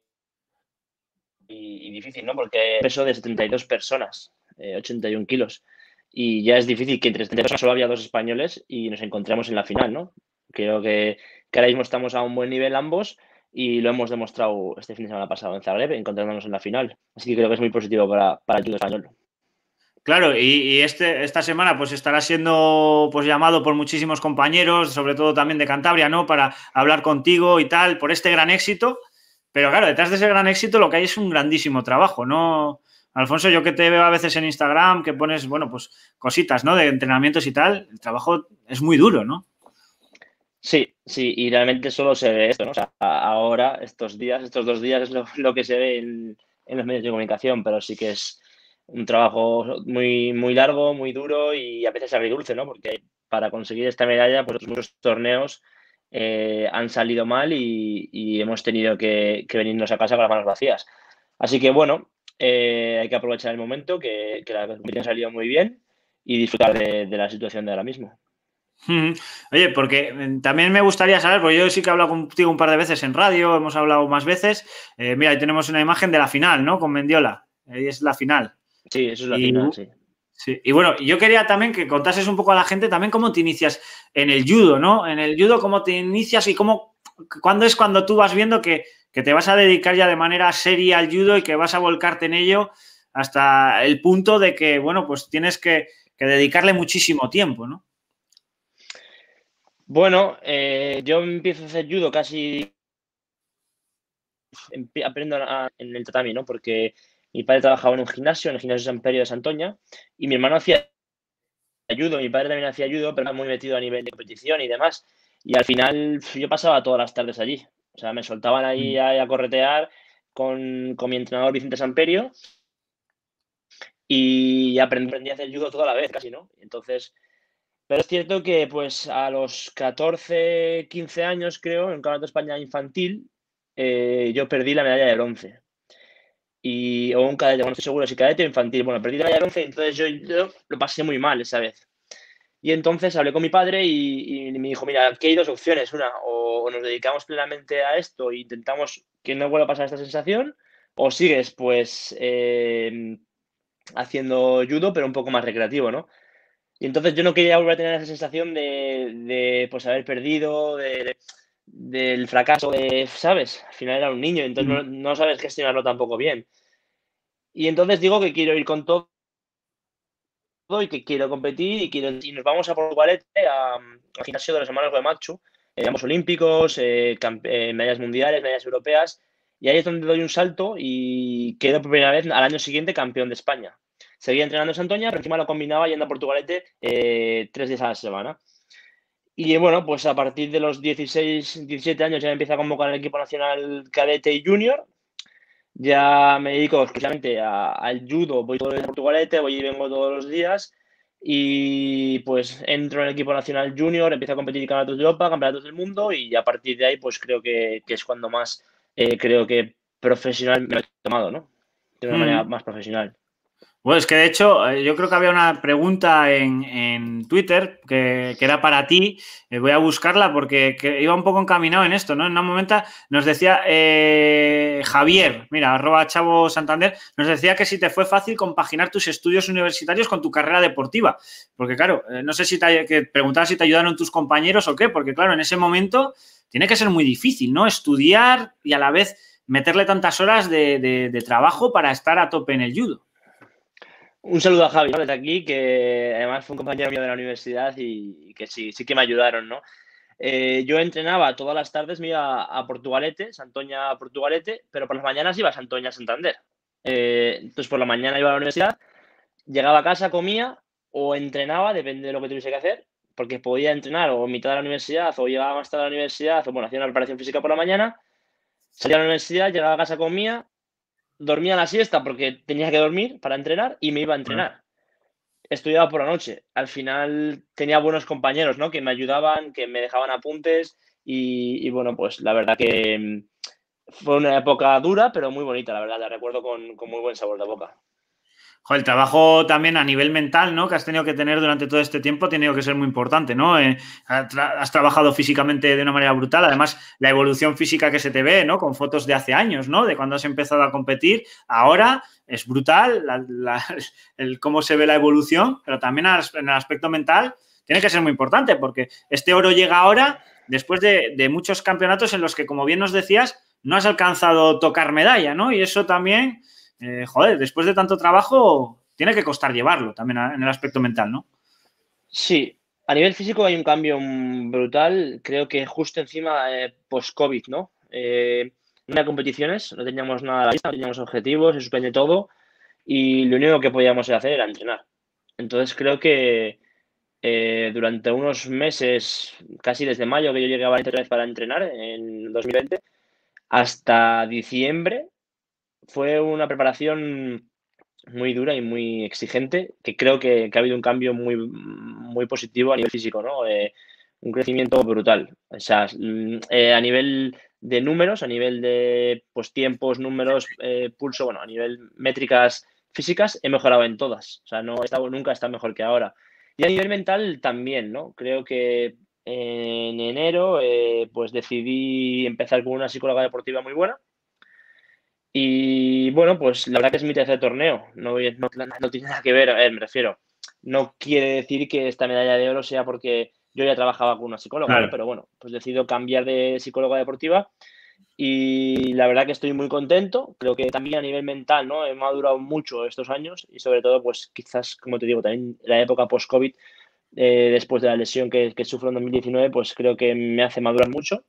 difícil, ¿no? Porque peso de 72 personas, 81 eh, kilos y ya es difícil que entre 30 personas solo había dos españoles y nos encontremos en la final, ¿no? Creo que, ahora mismo estamos a un buen nivel ambos y lo hemos demostrado este fin de semana pasado en Zagreb, encontrándonos en la final. Así que creo que es muy positivo para, para el club español. Claro, y, este, esta semana pues estará siendo pues llamado por muchísimos compañeros, sobre todo también de Cantabria, ¿no? Para hablar contigo y tal, por este gran éxito. Pero claro, detrás de ese gran éxito lo que hay es un grandísimo trabajo, ¿no? Alfonso, yo que te veo a veces en Instagram, que pones, bueno, pues cositas, ¿no? De entrenamientos y tal, el trabajo es muy duro, ¿no? Sí, sí, y realmente solo se ve esto, ¿no? O sea, ahora, estos días, estos dos días es lo, que se ve en, los medios de comunicación, pero sí que es un trabajo muy, muy largo, muy duro y a veces agridulce, ¿no? Porque para conseguir esta medalla, pues muchos torneos eh, han salido mal y, hemos tenido que, que, venirnos a casa con las manos vacías. Así que bueno, eh, hay que aprovechar el momento, que, la competición ha salido muy bien y disfrutar de, la situación de ahora mismo. Oye, porque mm, también me gustaría saber, porque yo sí que he hablado contigo un par de veces en radio, hemos hablado más veces. Eh, mira, ahí tenemos una imagen de la final, ¿no? Con Mendiola. Ahí es la final. Sí, eso es la final, sí. Y bueno, yo quería también que contases un poco a la gente también cómo te inicias en el judo, ¿no? En el judo, cómo te inicias y cómo, cuándo es cuando tú vas viendo que, que te vas a dedicar ya de manera seria al judo y que vas a volcarte en ello hasta el punto de que, bueno, pues tienes que, dedicarle muchísimo tiempo, ¿no? Bueno, eh, yo empiezo a hacer judo casi aprendo en el tatami, ¿no? Porque mi padre trabajaba en un gimnasio, en el gimnasio San Pedro de Santoña, y mi hermano hacía judo, mi padre también hacía judo, pero era muy metido a nivel de competición y demás. Y al final yo pasaba todas las tardes allí. O sea, me soltaban ahí mm. a, corretear con, mi entrenador Vicente Samperio y aprendí a hacer judo toda la vez, casi, ¿no? Entonces, pero es cierto que pues a los 14, 15 años, creo, en el Campeonato de España Infantil, eh, yo perdí la medalla del 11 Y, o un cadete, bueno, estoy seguro, si cadete infantil. Bueno, perdí la medalla de bronce, entonces yo lo pasé muy mal esa vez. Y entonces hablé con mi padre y, me dijo, mira, aquí hay dos opciones. Una, o, nos dedicamos plenamente a esto e intentamos que no vuelva a pasar esta sensación, o sigues pues eh, haciendo judo, pero un poco más recreativo, ¿no? Y entonces yo no quería volver a tener esa sensación de, pues haber perdido, del fracaso, ¿sabes? Al final era un niño, entonces no sabes gestionarlo tampoco bien. Y entonces digo que quiero ir con todo y que quiero competir y, nos vamos a Portugalete, eh, a al gimnasio de los hermanos de Machu. Eh, ambos olímpicos, eh, medallas mundiales, medallas europeas, y ahí es donde doy un salto y quedo por primera vez al año siguiente campeón de España. Seguía entrenando en Santoña, pero encima lo combinaba yendo a Portugalete tres días a la semana. Y bueno, pues a partir de los 16, 17 años ya empieza a convocar al equipo nacional cadete y junior, ya me dedico exclusivamente al judo, voy todo el Portugalete, voy y vengo todos los días y pues entro en el equipo nacional junior, empiezo a competir en campeonatos de Europa, campeonatos del mundo y a partir de ahí pues creo que, es cuando más eh, creo que profesional me lo he tomado, ¿no? De una mm. manera más profesional. Bueno, es que de hecho, eh, yo creo que había una pregunta en, Twitter que, era para ti. Eh, voy a buscarla porque iba un poco encaminado en esto, ¿no? En un momento nos decía eh, Javier, mira, arroba Chavo Santander, nos decía que si te fue fácil compaginar tus estudios universitarios con tu carrera deportiva. Porque, claro, no sé si te que preguntaba si te ayudaron tus compañeros o qué, porque, claro, en ese momento tiene que ser muy difícil, ¿no? Estudiar y a la vez meterle tantas horas de, de trabajo para estar a tope en el judo. Un saludo a Javi, Desde aquí, que además fue un compañero mío de la universidad y, que sí, sí que me ayudaron, ¿no? Eh, yo entrenaba todas las tardes, me iba a, Portugalete, Santoña a Portugalete, pero por las mañanas iba a Santoña a Santander. Eh, entonces por la mañana iba a la universidad, llegaba a casa, comía o entrenaba, depende de lo que tuviese que hacer, porque podía entrenar o mitad de la universidad o llegaba más tarde a la universidad o bueno, hacía una preparación física por la mañana, salía a la universidad, llegaba a casa, comía dormía la siesta porque tenía que dormir para entrenar y me iba a entrenar. Estudiaba por la noche. Al final tenía buenos compañeros, ¿no? Que me ayudaban, que me dejaban apuntes y, bueno, pues la verdad que mm, fue una época dura, pero muy bonita, la verdad. La recuerdo con, con muy buen sabor de boca el trabajo también a nivel mental, ¿no? Que has tenido que tener durante todo este tiempo ha tenido que ser muy importante, ¿no? Eh, has trabajado físicamente de una manera brutal. Además, la evolución física que se te ve, ¿no? Con fotos de hace años, ¿no? De cuando has empezado a competir, ahora es brutal [LAUGHS] el cómo se ve la evolución, pero también en el aspecto mental tiene que ser muy importante porque este oro llega ahora después de, muchos campeonatos en los que, como bien nos decías, no has alcanzado tocar medalla, ¿no? Y eso también eh, joder, después de tanto trabajo, tiene que costar llevarlo también en el aspecto mental, ¿no? Sí, a nivel físico hay un cambio brutal, creo que justo encima eh, post-COVID, ¿no? Eh, no había competiciones, no teníamos nada a la vista, no teníamos objetivos, se suspende todo y lo único que podíamos hacer era entrenar. Entonces creo que durante unos meses, casi desde mayo que yo llegué a Valencia para entrenar en 2020, hasta diciembre fue una preparación muy dura y muy exigente, que creo que, ha habido un cambio muy, muy positivo a nivel físico, ¿no? Eh, un crecimiento brutal. O sea, mm, eh, a nivel de números, a nivel de pues, tiempos, números, eh, pulso, bueno, a nivel métricas físicas, he mejorado en todas. O sea, no he estado, nunca está mejor que ahora. Y a nivel mental también, ¿no? Creo que en enero, pues decidí empezar con una psicóloga deportiva muy buena y bueno, pues la verdad que es mi tercer torneo, no, tiene nada que ver, me refiero. No quiere decir que esta medalla de oro sea porque yo ya trabajaba con una psicóloga, pero bueno, pues decido cambiar de psicóloga deportiva y la verdad que estoy muy contento. Creo que también a nivel mental, ¿no? He madurado mucho estos años y sobre todo, pues quizás, como te digo, también la época post-COVID, eh, después de la lesión que, que, sufro en 2019, pues creo que me hace madurar mucho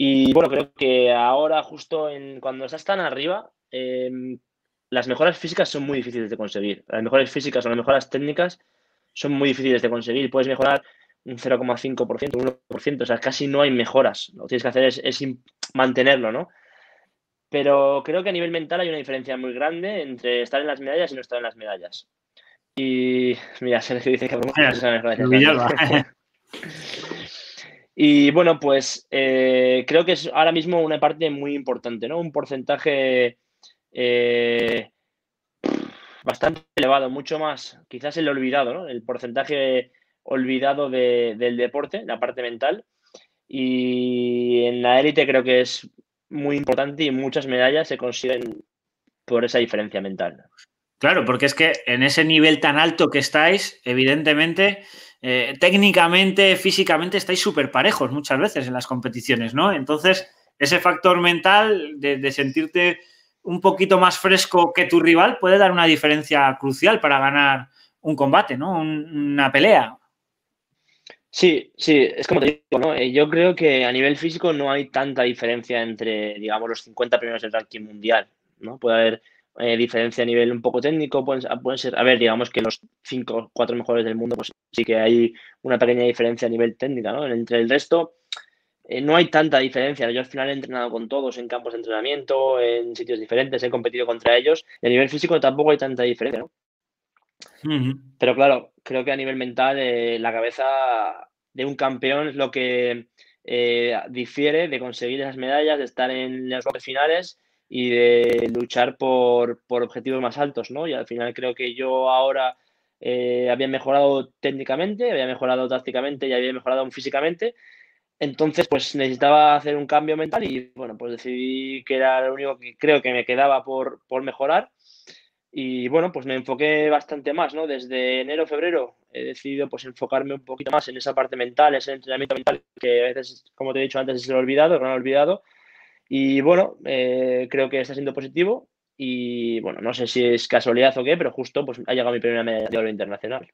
y bueno, creo que ahora, justo en, cuando estás tan arriba, em, las mejoras físicas son muy difíciles de conseguir. Las mejoras físicas o las mejoras técnicas son muy difíciles de conseguir. Puedes mejorar un 0,5%, un 1%, o sea, casi no hay mejoras. Lo que tienes que hacer es, mantenerlo, ¿no? Pero creo que a nivel mental hay una diferencia muy grande entre estar en las medallas y no estar en las medallas. Y mira, [LAUGHS] Sergio dice que... Bueno, [LAUGHS] Y bueno, pues eh, creo que es ahora mismo una parte muy importante, ¿no? Un porcentaje eh, bastante elevado, mucho más, quizás el olvidado, ¿no? El porcentaje olvidado del deporte, la parte mental. Y en la élite creo que es muy importante y muchas medallas se consiguen por esa diferencia mental. Claro, porque es que en ese nivel tan alto que estáis, evidentemente eh, técnicamente, físicamente estáis súper parejos muchas veces en las competiciones, ¿no? Entonces, ese factor mental de, sentirte un poquito más fresco que tu rival puede dar una diferencia crucial para ganar un combate, ¿no? una pelea. Sí, sí, es como te digo, ¿no? Eh, yo creo que a nivel físico no hay tanta diferencia entre, digamos, los 50 primeros del ranking mundial, ¿no? Puede haber eh, diferencia a nivel un poco técnico, pueden, pueden, ser, a ver, digamos que los cinco, cuatro mejores del mundo, pues sí que hay una pequeña diferencia a nivel técnica, ¿no? Entre el resto, eh, no hay tanta diferencia. Yo al final he entrenado con todos en campos de entrenamiento, en sitios diferentes, he competido contra ellos, y a nivel físico tampoco hay tanta diferencia, ¿no? Pero claro, creo que a nivel mental eh, la cabeza de un campeón es lo que difiere de conseguir esas medallas, de estar en las finales y de luchar por, objetivos más altos, ¿no? Y al final creo que yo ahora eh, había mejorado técnicamente, había mejorado tácticamente y había mejorado físicamente. Entonces, pues necesitaba hacer un cambio mental y, bueno, pues decidí que era lo único que creo que me quedaba por, mejorar. Y, bueno, pues me enfoqué bastante más, ¿no? Desde enero, febrero he decidido, pues, enfocarme un poquito más en esa parte mental, ese entrenamiento mental que a veces, como te he dicho antes, se lo he olvidado, no han olvidado. Y bueno, eh, creo que está siendo positivo y bueno, no sé si es casualidad o qué, pero justo pues ha llegado mi primera medalla de oro internacional.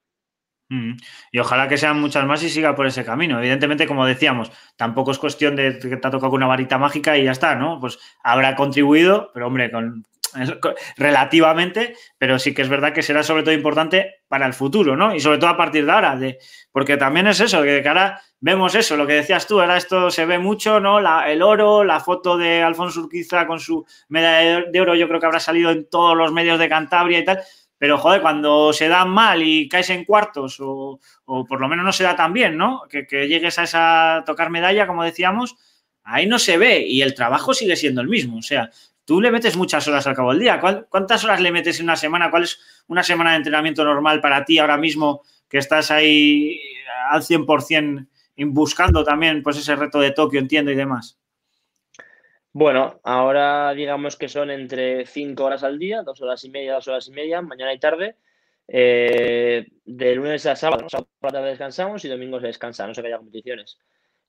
Mm. Y ojalá que sean muchas más y siga por ese camino. Evidentemente, como decíamos, tampoco es cuestión de que te ha tocado con una varita mágica y ya está, ¿no? Pues habrá contribuido, pero hombre, con, relativamente, pero sí que es verdad que será sobre todo importante para el futuro, ¿no? Y sobre todo a partir de ahora, de, porque también es eso, que de cara vemos eso, lo que decías tú, ahora esto se ve mucho, ¿no? La, el oro, la foto de Alfonso Urquiza con su medalla de oro, yo creo que habrá salido en todos los medios de Cantabria y tal, pero joder, cuando se da mal y caes en cuartos o, por lo menos no se da tan bien, ¿no? Que, llegues a esa tocar medalla, como decíamos, ahí no se ve y el trabajo sigue siendo el mismo. O sea, tú le metes muchas horas al cabo del día. ¿Cuántas horas le metes en una semana? ¿Cuál es una semana de entrenamiento normal para ti ahora mismo que estás ahí eh, al 100% buscando también pues ese reto de Tokio, entiendo, y demás? Bueno, ahora digamos que son entre 5 horas al día, 2 horas y media, 2 horas y media, mañana y tarde. Eh, de lunes a sábado, sábado descansamos y domingo se descansa, no se que haya competiciones.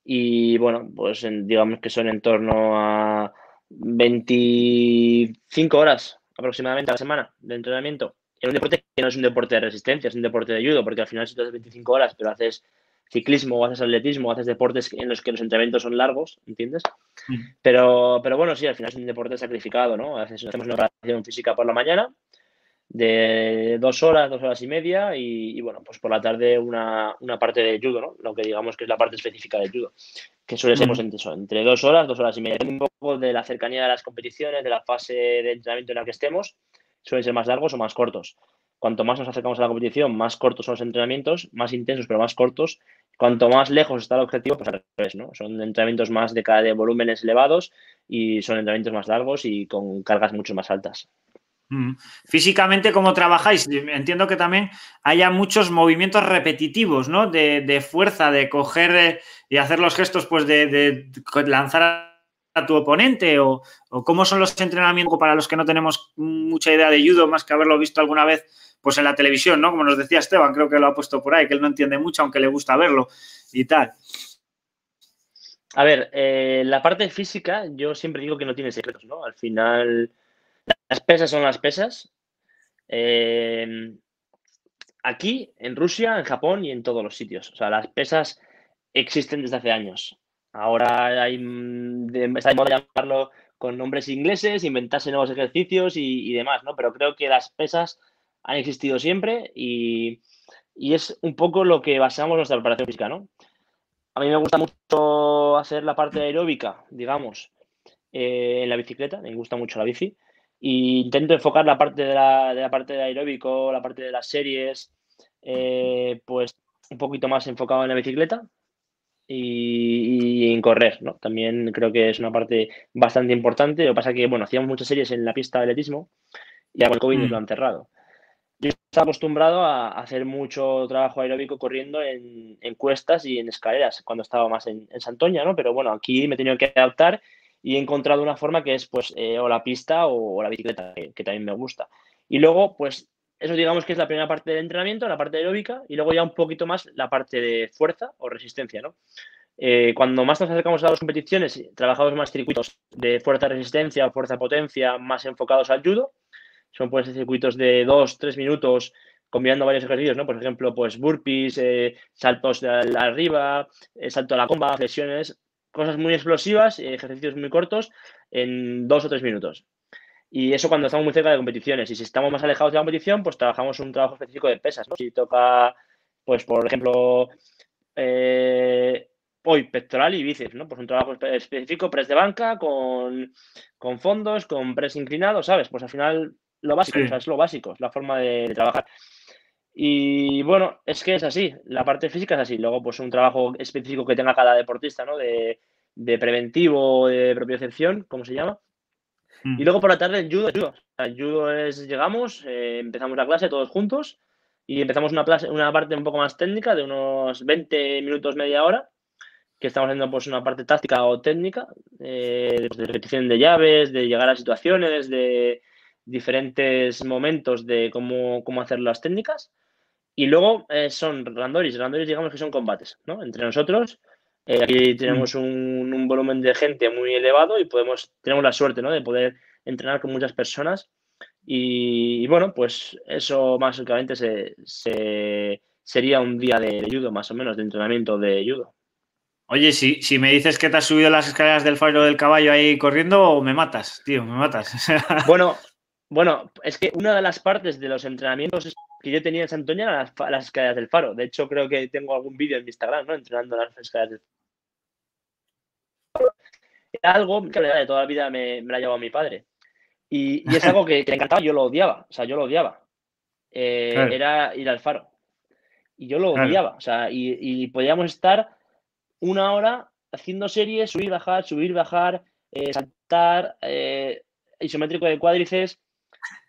Y bueno, pues digamos que son en torno a 25 horas aproximadamente a la semana de entrenamiento en un deporte que no es un deporte de resistencia, es un deporte de ayuda porque al final si tú haces 25 horas, pero haces ciclismo, o haces atletismo, haces deportes en los que los entrenamientos son largos, ¿entiendes? Mm. Pero, pero bueno, sí, al final es un deporte sacrificado, ¿no? hacemos una preparación física por la mañana, de dos horas, dos horas y media y, bueno, pues por la tarde una, parte de judo, ¿no? Lo que digamos que es la parte específica de judo, que suele ser pues, entre, entre dos horas, dos horas y media. Un poco de la cercanía de las competiciones, de la fase de entrenamiento en la que estemos, suelen ser más largos o más cortos. Cuanto más nos acercamos a la competición, más cortos son los entrenamientos, más intensos pero más cortos. Cuanto más lejos está el objetivo, pues al revés, ¿no? Son entrenamientos más de, cada de volúmenes elevados y son entrenamientos más largos y con cargas mucho más altas. Físicamente, ¿cómo trabajáis? Entiendo que también haya muchos movimientos repetitivos, ¿no? De, fuerza, de coger eh, y hacer los gestos, pues de, lanzar a tu oponente, o, cómo son los entrenamientos para los que no tenemos mucha idea de judo, más que haberlo visto alguna vez, pues en la televisión, ¿no? Como nos decía Esteban, creo que lo ha puesto por ahí, que él no entiende mucho, aunque le gusta verlo y tal. A ver, eh, la parte física, yo siempre digo que no tiene secretos, ¿no? Al final las pesas son las pesas. Em, aquí, en Rusia, en Japón y en todos los sitios. O sea, las pesas existen desde hace años. Ahora hay, mm, está de llamarlo con nombres ingleses, inventarse nuevos ejercicios y, demás, ¿no? Pero creo que las pesas han existido siempre y, es un poco lo que basamos nuestra preparación física, ¿no? A mí me gusta mucho hacer la parte aeróbica, digamos, eh, en la bicicleta, me gusta mucho la bici. Y intento enfocar la parte de la, parte de aeróbico, la parte de las series, eh, pues un poquito más enfocado en la bicicleta y, en correr, ¿no? También creo que es una parte bastante importante. Lo que pasa que, bueno, hacíamos muchas series en la pista de atletismo y ahora el COVID mm. lo han cerrado. Yo estaba acostumbrado a hacer mucho trabajo aeróbico corriendo en, cuestas y en escaleras cuando estaba más en, Santoña, ¿no? Pero bueno, aquí me he tenido que adaptar y he encontrado una forma que es pues eh, o la pista o, la bicicleta, que, también me gusta. Y luego, pues eso digamos que es la primera parte del entrenamiento, la parte aeróbica, y luego ya un poquito más la parte de fuerza o resistencia, ¿no? Eh, cuando más nos acercamos a las competiciones, trabajamos más circuitos de fuerza-resistencia, fuerza-potencia, más enfocados al judo. Son pues circuitos de dos, tres minutos combinando varios ejercicios, ¿no? Por ejemplo, pues burpees, eh, saltos de arriba, salto a la comba, flexiones, cosas muy explosivas, y eh, ejercicios muy cortos, en dos o tres minutos. Y eso cuando estamos muy cerca de competiciones. Y si estamos más alejados de la competición, pues trabajamos un trabajo específico de pesas. Si toca, pues por ejemplo, eh, hoy pectoral y bíceps, ¿no? Pues un trabajo específico, press de banca, con, fondos, con press inclinado, ¿sabes? Pues al final lo básico, es lo básico, la forma de trabajar. Y bueno, es que es así, la parte física es así. Luego, pues un trabajo específico que tenga cada deportista, ¿no? De, de preventivo, de propiocepción, ¿cómo se llama? Y mm. luego por la tarde el judo. El judo, judo es, llegamos, eh, empezamos la clase todos juntos y empezamos una, una parte un poco más técnica de unos 20 minutos, media hora, que estamos haciendo pues una parte táctica o técnica, eh, pues, de repetición de llaves, de llegar a situaciones, de diferentes momentos de cómo, cómo hacer las técnicas. Y luego eh, son randoris. Randoris, digamos que son combates, ¿no? Entre nosotros. Eh, aquí tenemos mm. un, volumen de gente muy elevado y podemos, tenemos la suerte, ¿no? De poder entrenar con muchas personas. Y, bueno, pues eso más básicamente se, sería un día de, judo, más o menos, de entrenamiento de judo. Oye, si, si, me dices que te has subido las escaleras del fallo del caballo ahí corriendo, me matas, tío, me matas. [LAUGHS] bueno, bueno, es que una de las partes de los entrenamientos que yo tenía en Santoña las, escaleras del faro. De hecho, creo que tengo algún vídeo en Instagram, ¿no? Entrenando las escaleras del faro. Era algo que de toda la vida me, me la llevaba mi padre. Y, es algo que, le encantaba, yo lo odiaba. O sea, yo lo odiaba. Eh, era ir al faro. Y yo lo odiaba. O sea, y, podíamos estar una hora haciendo series, subir, bajar, subir, bajar, eh, saltar, eh, isométrico de cuádrices.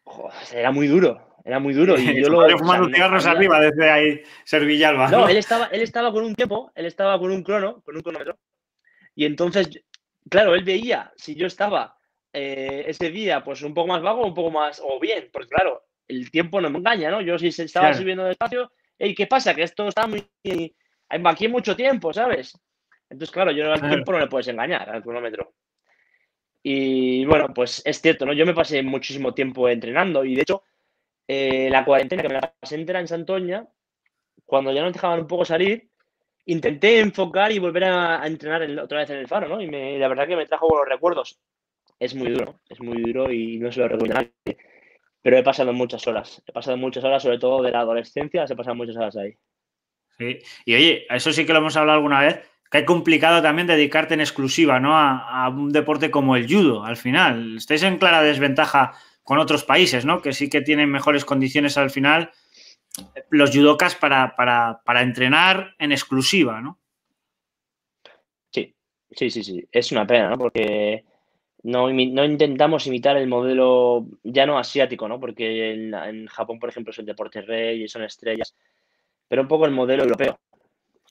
Joder, era muy duro. Era muy duro. Y [LAUGHS] yo lo. fumando arriba desde ahí, Servillalba. No, Él, estaba, él estaba con un tiempo, él estaba con un crono, con un cronómetro. Y entonces, claro, él veía si yo estaba eh, ese día, pues un poco más vago, un poco más. O bien, porque claro, el tiempo no me engaña, ¿no? Yo si se estaba subiendo despacio, ¿y qué pasa? Que esto está muy. Eh, aquí mucho tiempo, ¿sabes? Entonces, claro, yo al tiempo no le puedes engañar al cronómetro. Y bueno, pues es cierto, ¿no? Yo me pasé muchísimo tiempo entrenando y de hecho eh, la cuarentena que me la pasé entera en Santoña, cuando ya nos dejaban un poco salir, intenté enfocar y volver a, entrenar otra vez en el faro, ¿no? Y la verdad que me trajo buenos recuerdos. Es muy duro, es muy duro y no se lo recomiendo a nadie. Pero he pasado muchas horas, he pasado muchas horas, sobre todo de la adolescencia, se pasan muchas horas ahí. Sí. Y oye, eso sí que lo hemos hablado alguna vez, que es complicado también dedicarte en exclusiva, ¿no? A, a un deporte como el judo, al final. Estáis en clara desventaja con otros países, ¿no? Que sí que tienen mejores condiciones al final los judocas para, entrenar en exclusiva, ¿no? Sí, sí, sí, sí. Es una pena, ¿no? Porque no, intentamos imitar el modelo ya no asiático, ¿no? Porque en, en, Japón, por ejemplo, es el deporte rey y son estrellas, pero un poco el modelo europeo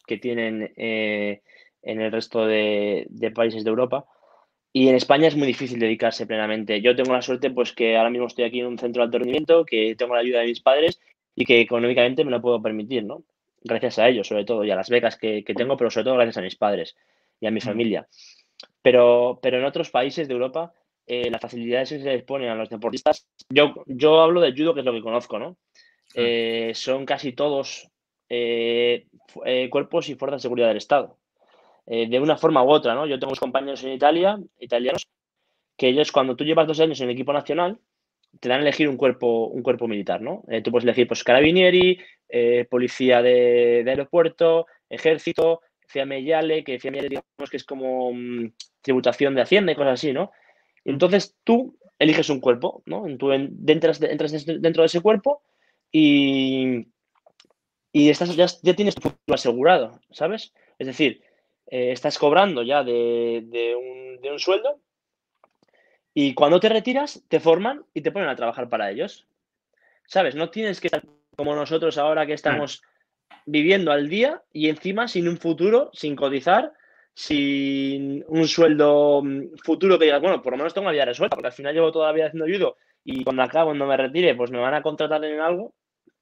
que tienen eh, en el resto de, de, países de Europa. Y en España es muy difícil dedicarse plenamente. Yo tengo la suerte, pues que ahora mismo estoy aquí en un centro de entrenamiento, que tengo la ayuda de mis padres y que económicamente me lo puedo permitir, ¿no? Gracias a ellos, sobre todo, y a las becas que, tengo, pero sobre todo gracias a mis padres y a mi familia. Pero, pero en otros países de Europa, eh, las facilidades que se ponen a los deportistas, yo, yo hablo de judo, que es lo que conozco, ¿no? Eh, son casi todos eh, cuerpos y fuerzas de seguridad del Estado. Eh, de una forma u otra, ¿no? Yo tengo unos compañeros en Italia, italianos, que ellos cuando tú llevas dos años en el equipo nacional, te dan a elegir un cuerpo, un cuerpo militar, ¿no? Eh, tú puedes elegir, pues, carabinieri, eh, policía de, aeropuerto, ejército, Fiamme que Fiamme digamos que es como mm, tributación de Hacienda y cosas así, ¿no? Mm. Entonces tú eliges un cuerpo, ¿no? Tú entras, dentro de ese cuerpo y, y estás, ya, ya, tienes tu futuro asegurado, ¿sabes? Es decir, eh, estás cobrando ya de, un, sueldo y cuando te retiras te forman y te ponen a trabajar para ellos. ¿Sabes? No tienes que estar como nosotros ahora que estamos viviendo al día y encima sin un futuro, sin cotizar, sin un sueldo mm, futuro que digas, bueno, por lo menos tengo la vida resuelta, porque al final llevo toda la vida haciendo ayudo y cuando acabo, cuando me retire, pues me van a contratar en algo,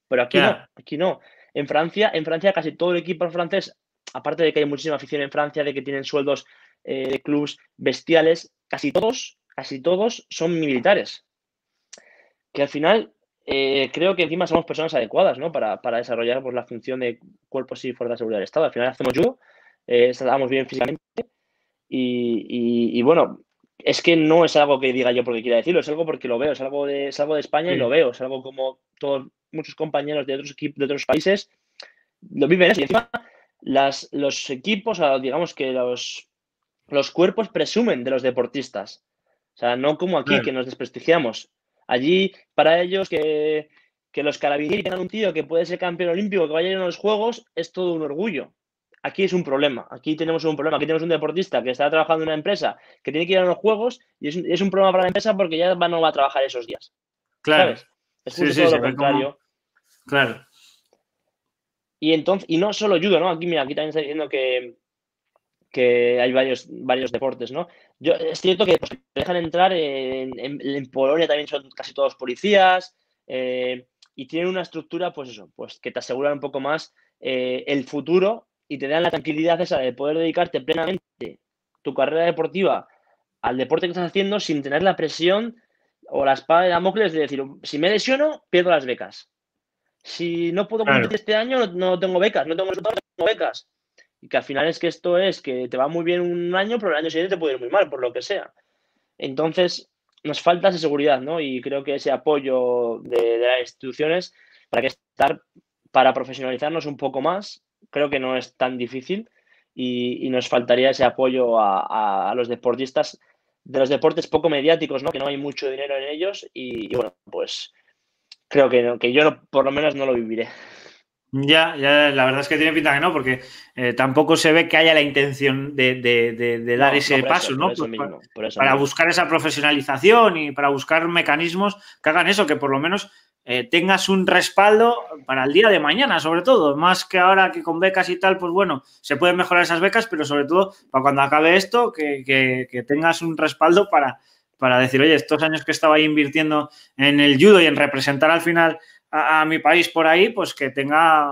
pero aquí no, aquí no. En Francia, en Francia casi todo el equipo francés aparte de que hay muchísima afición en Francia, de que tienen sueldos eh, de clubes bestiales, casi todos, casi todos son militares. Que al final eh, creo que encima somos personas adecuadas ¿no? para, desarrollar pues, la función de cuerpos y fuerzas de seguridad del Estado. Al final hacemos judo, eh, estamos bien físicamente y, bueno, es que no es algo que diga yo porque quiera decirlo, es algo porque lo veo, es algo de, de España y lo veo, es algo como todos muchos compañeros de otros equipos, de otros países lo viven Y encima las, los equipos, digamos que los, cuerpos presumen de los deportistas. O sea, no como aquí, que nos desprestigiamos. Allí, para ellos, que, los carabineros tengan un tío que puede ser campeón olímpico, que vaya a ir a los Juegos, es todo un orgullo. Aquí es un problema, aquí tenemos un problema, aquí tenemos un deportista que está trabajando en una empresa, que tiene que ir a los Juegos, y es, un problema para la empresa porque ya no va a trabajar esos días. Claro. Es justo contrario. Claro. Y entonces, y no solo judo, ¿no? Aquí, mira, aquí también está diciendo que, que hay varios, varios deportes, ¿no? Yo, es cierto que pues, te dejan entrar en, Polonia también son casi todos policías eh, y tienen una estructura, pues eso, pues que te aseguran un poco más eh, el futuro y te dan la tranquilidad de poder dedicarte plenamente tu carrera deportiva al deporte que estás haciendo sin tener la presión o la espada de Damocles de decir, si me lesiono, pierdo las becas. Si no puedo competir este año, no tengo becas, no tengo resultados, no tengo becas. Y que al final es que esto es que te va muy bien un año, pero el año siguiente te puede ir muy mal, por lo que sea. Entonces, nos falta esa seguridad, ¿no? Y creo que ese apoyo de, las instituciones para que estar para profesionalizarnos un poco más, creo que no es tan difícil y, nos faltaría ese apoyo a, los deportistas de los deportes poco mediáticos, ¿no? Que no hay mucho dinero en ellos y bueno, pues creo que que yo por lo menos no lo viviré. Ya, ya, la verdad es que tiene pinta que no, porque eh, tampoco se ve que haya la intención de, dar ese paso, ¿no? para, buscar esa profesionalización y para buscar mecanismos que hagan eso, que por lo menos eh, tengas un respaldo para el día de mañana, sobre todo, más que ahora que con becas y tal, pues bueno, se pueden mejorar esas becas, pero sobre todo para cuando acabe esto, que tengas un respaldo para, para decir, oye, estos años que estaba ahí invirtiendo en el judo y en representar al final a, mi país por ahí, pues que tenga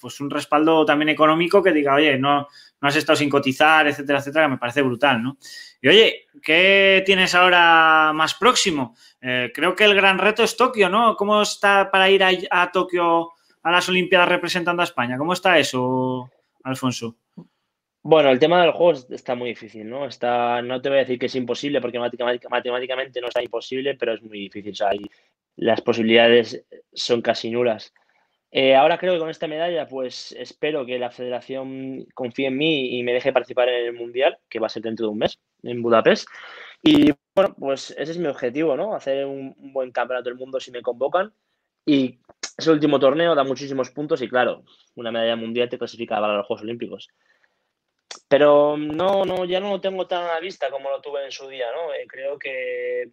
pues un respaldo también económico que diga, oye, no, no has estado sin cotizar, etcétera, etcétera, me parece brutal, ¿no? Y oye, ¿qué tienes ahora más próximo? Eh, creo que el gran reto es Tokio, ¿no? ¿Cómo está para ir a, a Tokio a las Olimpiadas representando a España? ¿Cómo está eso, Alfonso? Bueno, el tema de los Juegos está muy difícil, ¿no? Está, no te voy a decir que es imposible, porque matemáticamente no está imposible, pero es muy difícil. O las posibilidades son casi nulas. Eh, ahora creo que con esta medalla, pues espero que la federación confíe en mí y me deje participar en el Mundial, que va a ser dentro de un mes, en Budapest. Y bueno, pues ese es mi objetivo, ¿no? Hacer un, buen campeonato del mundo si me convocan. Y ese último torneo da muchísimos puntos y claro, una medalla mundial te clasifica para los Juegos Olímpicos. Pero no, no, ya no lo tengo tan a la vista como lo tuve en su día, ¿no? Eh, creo que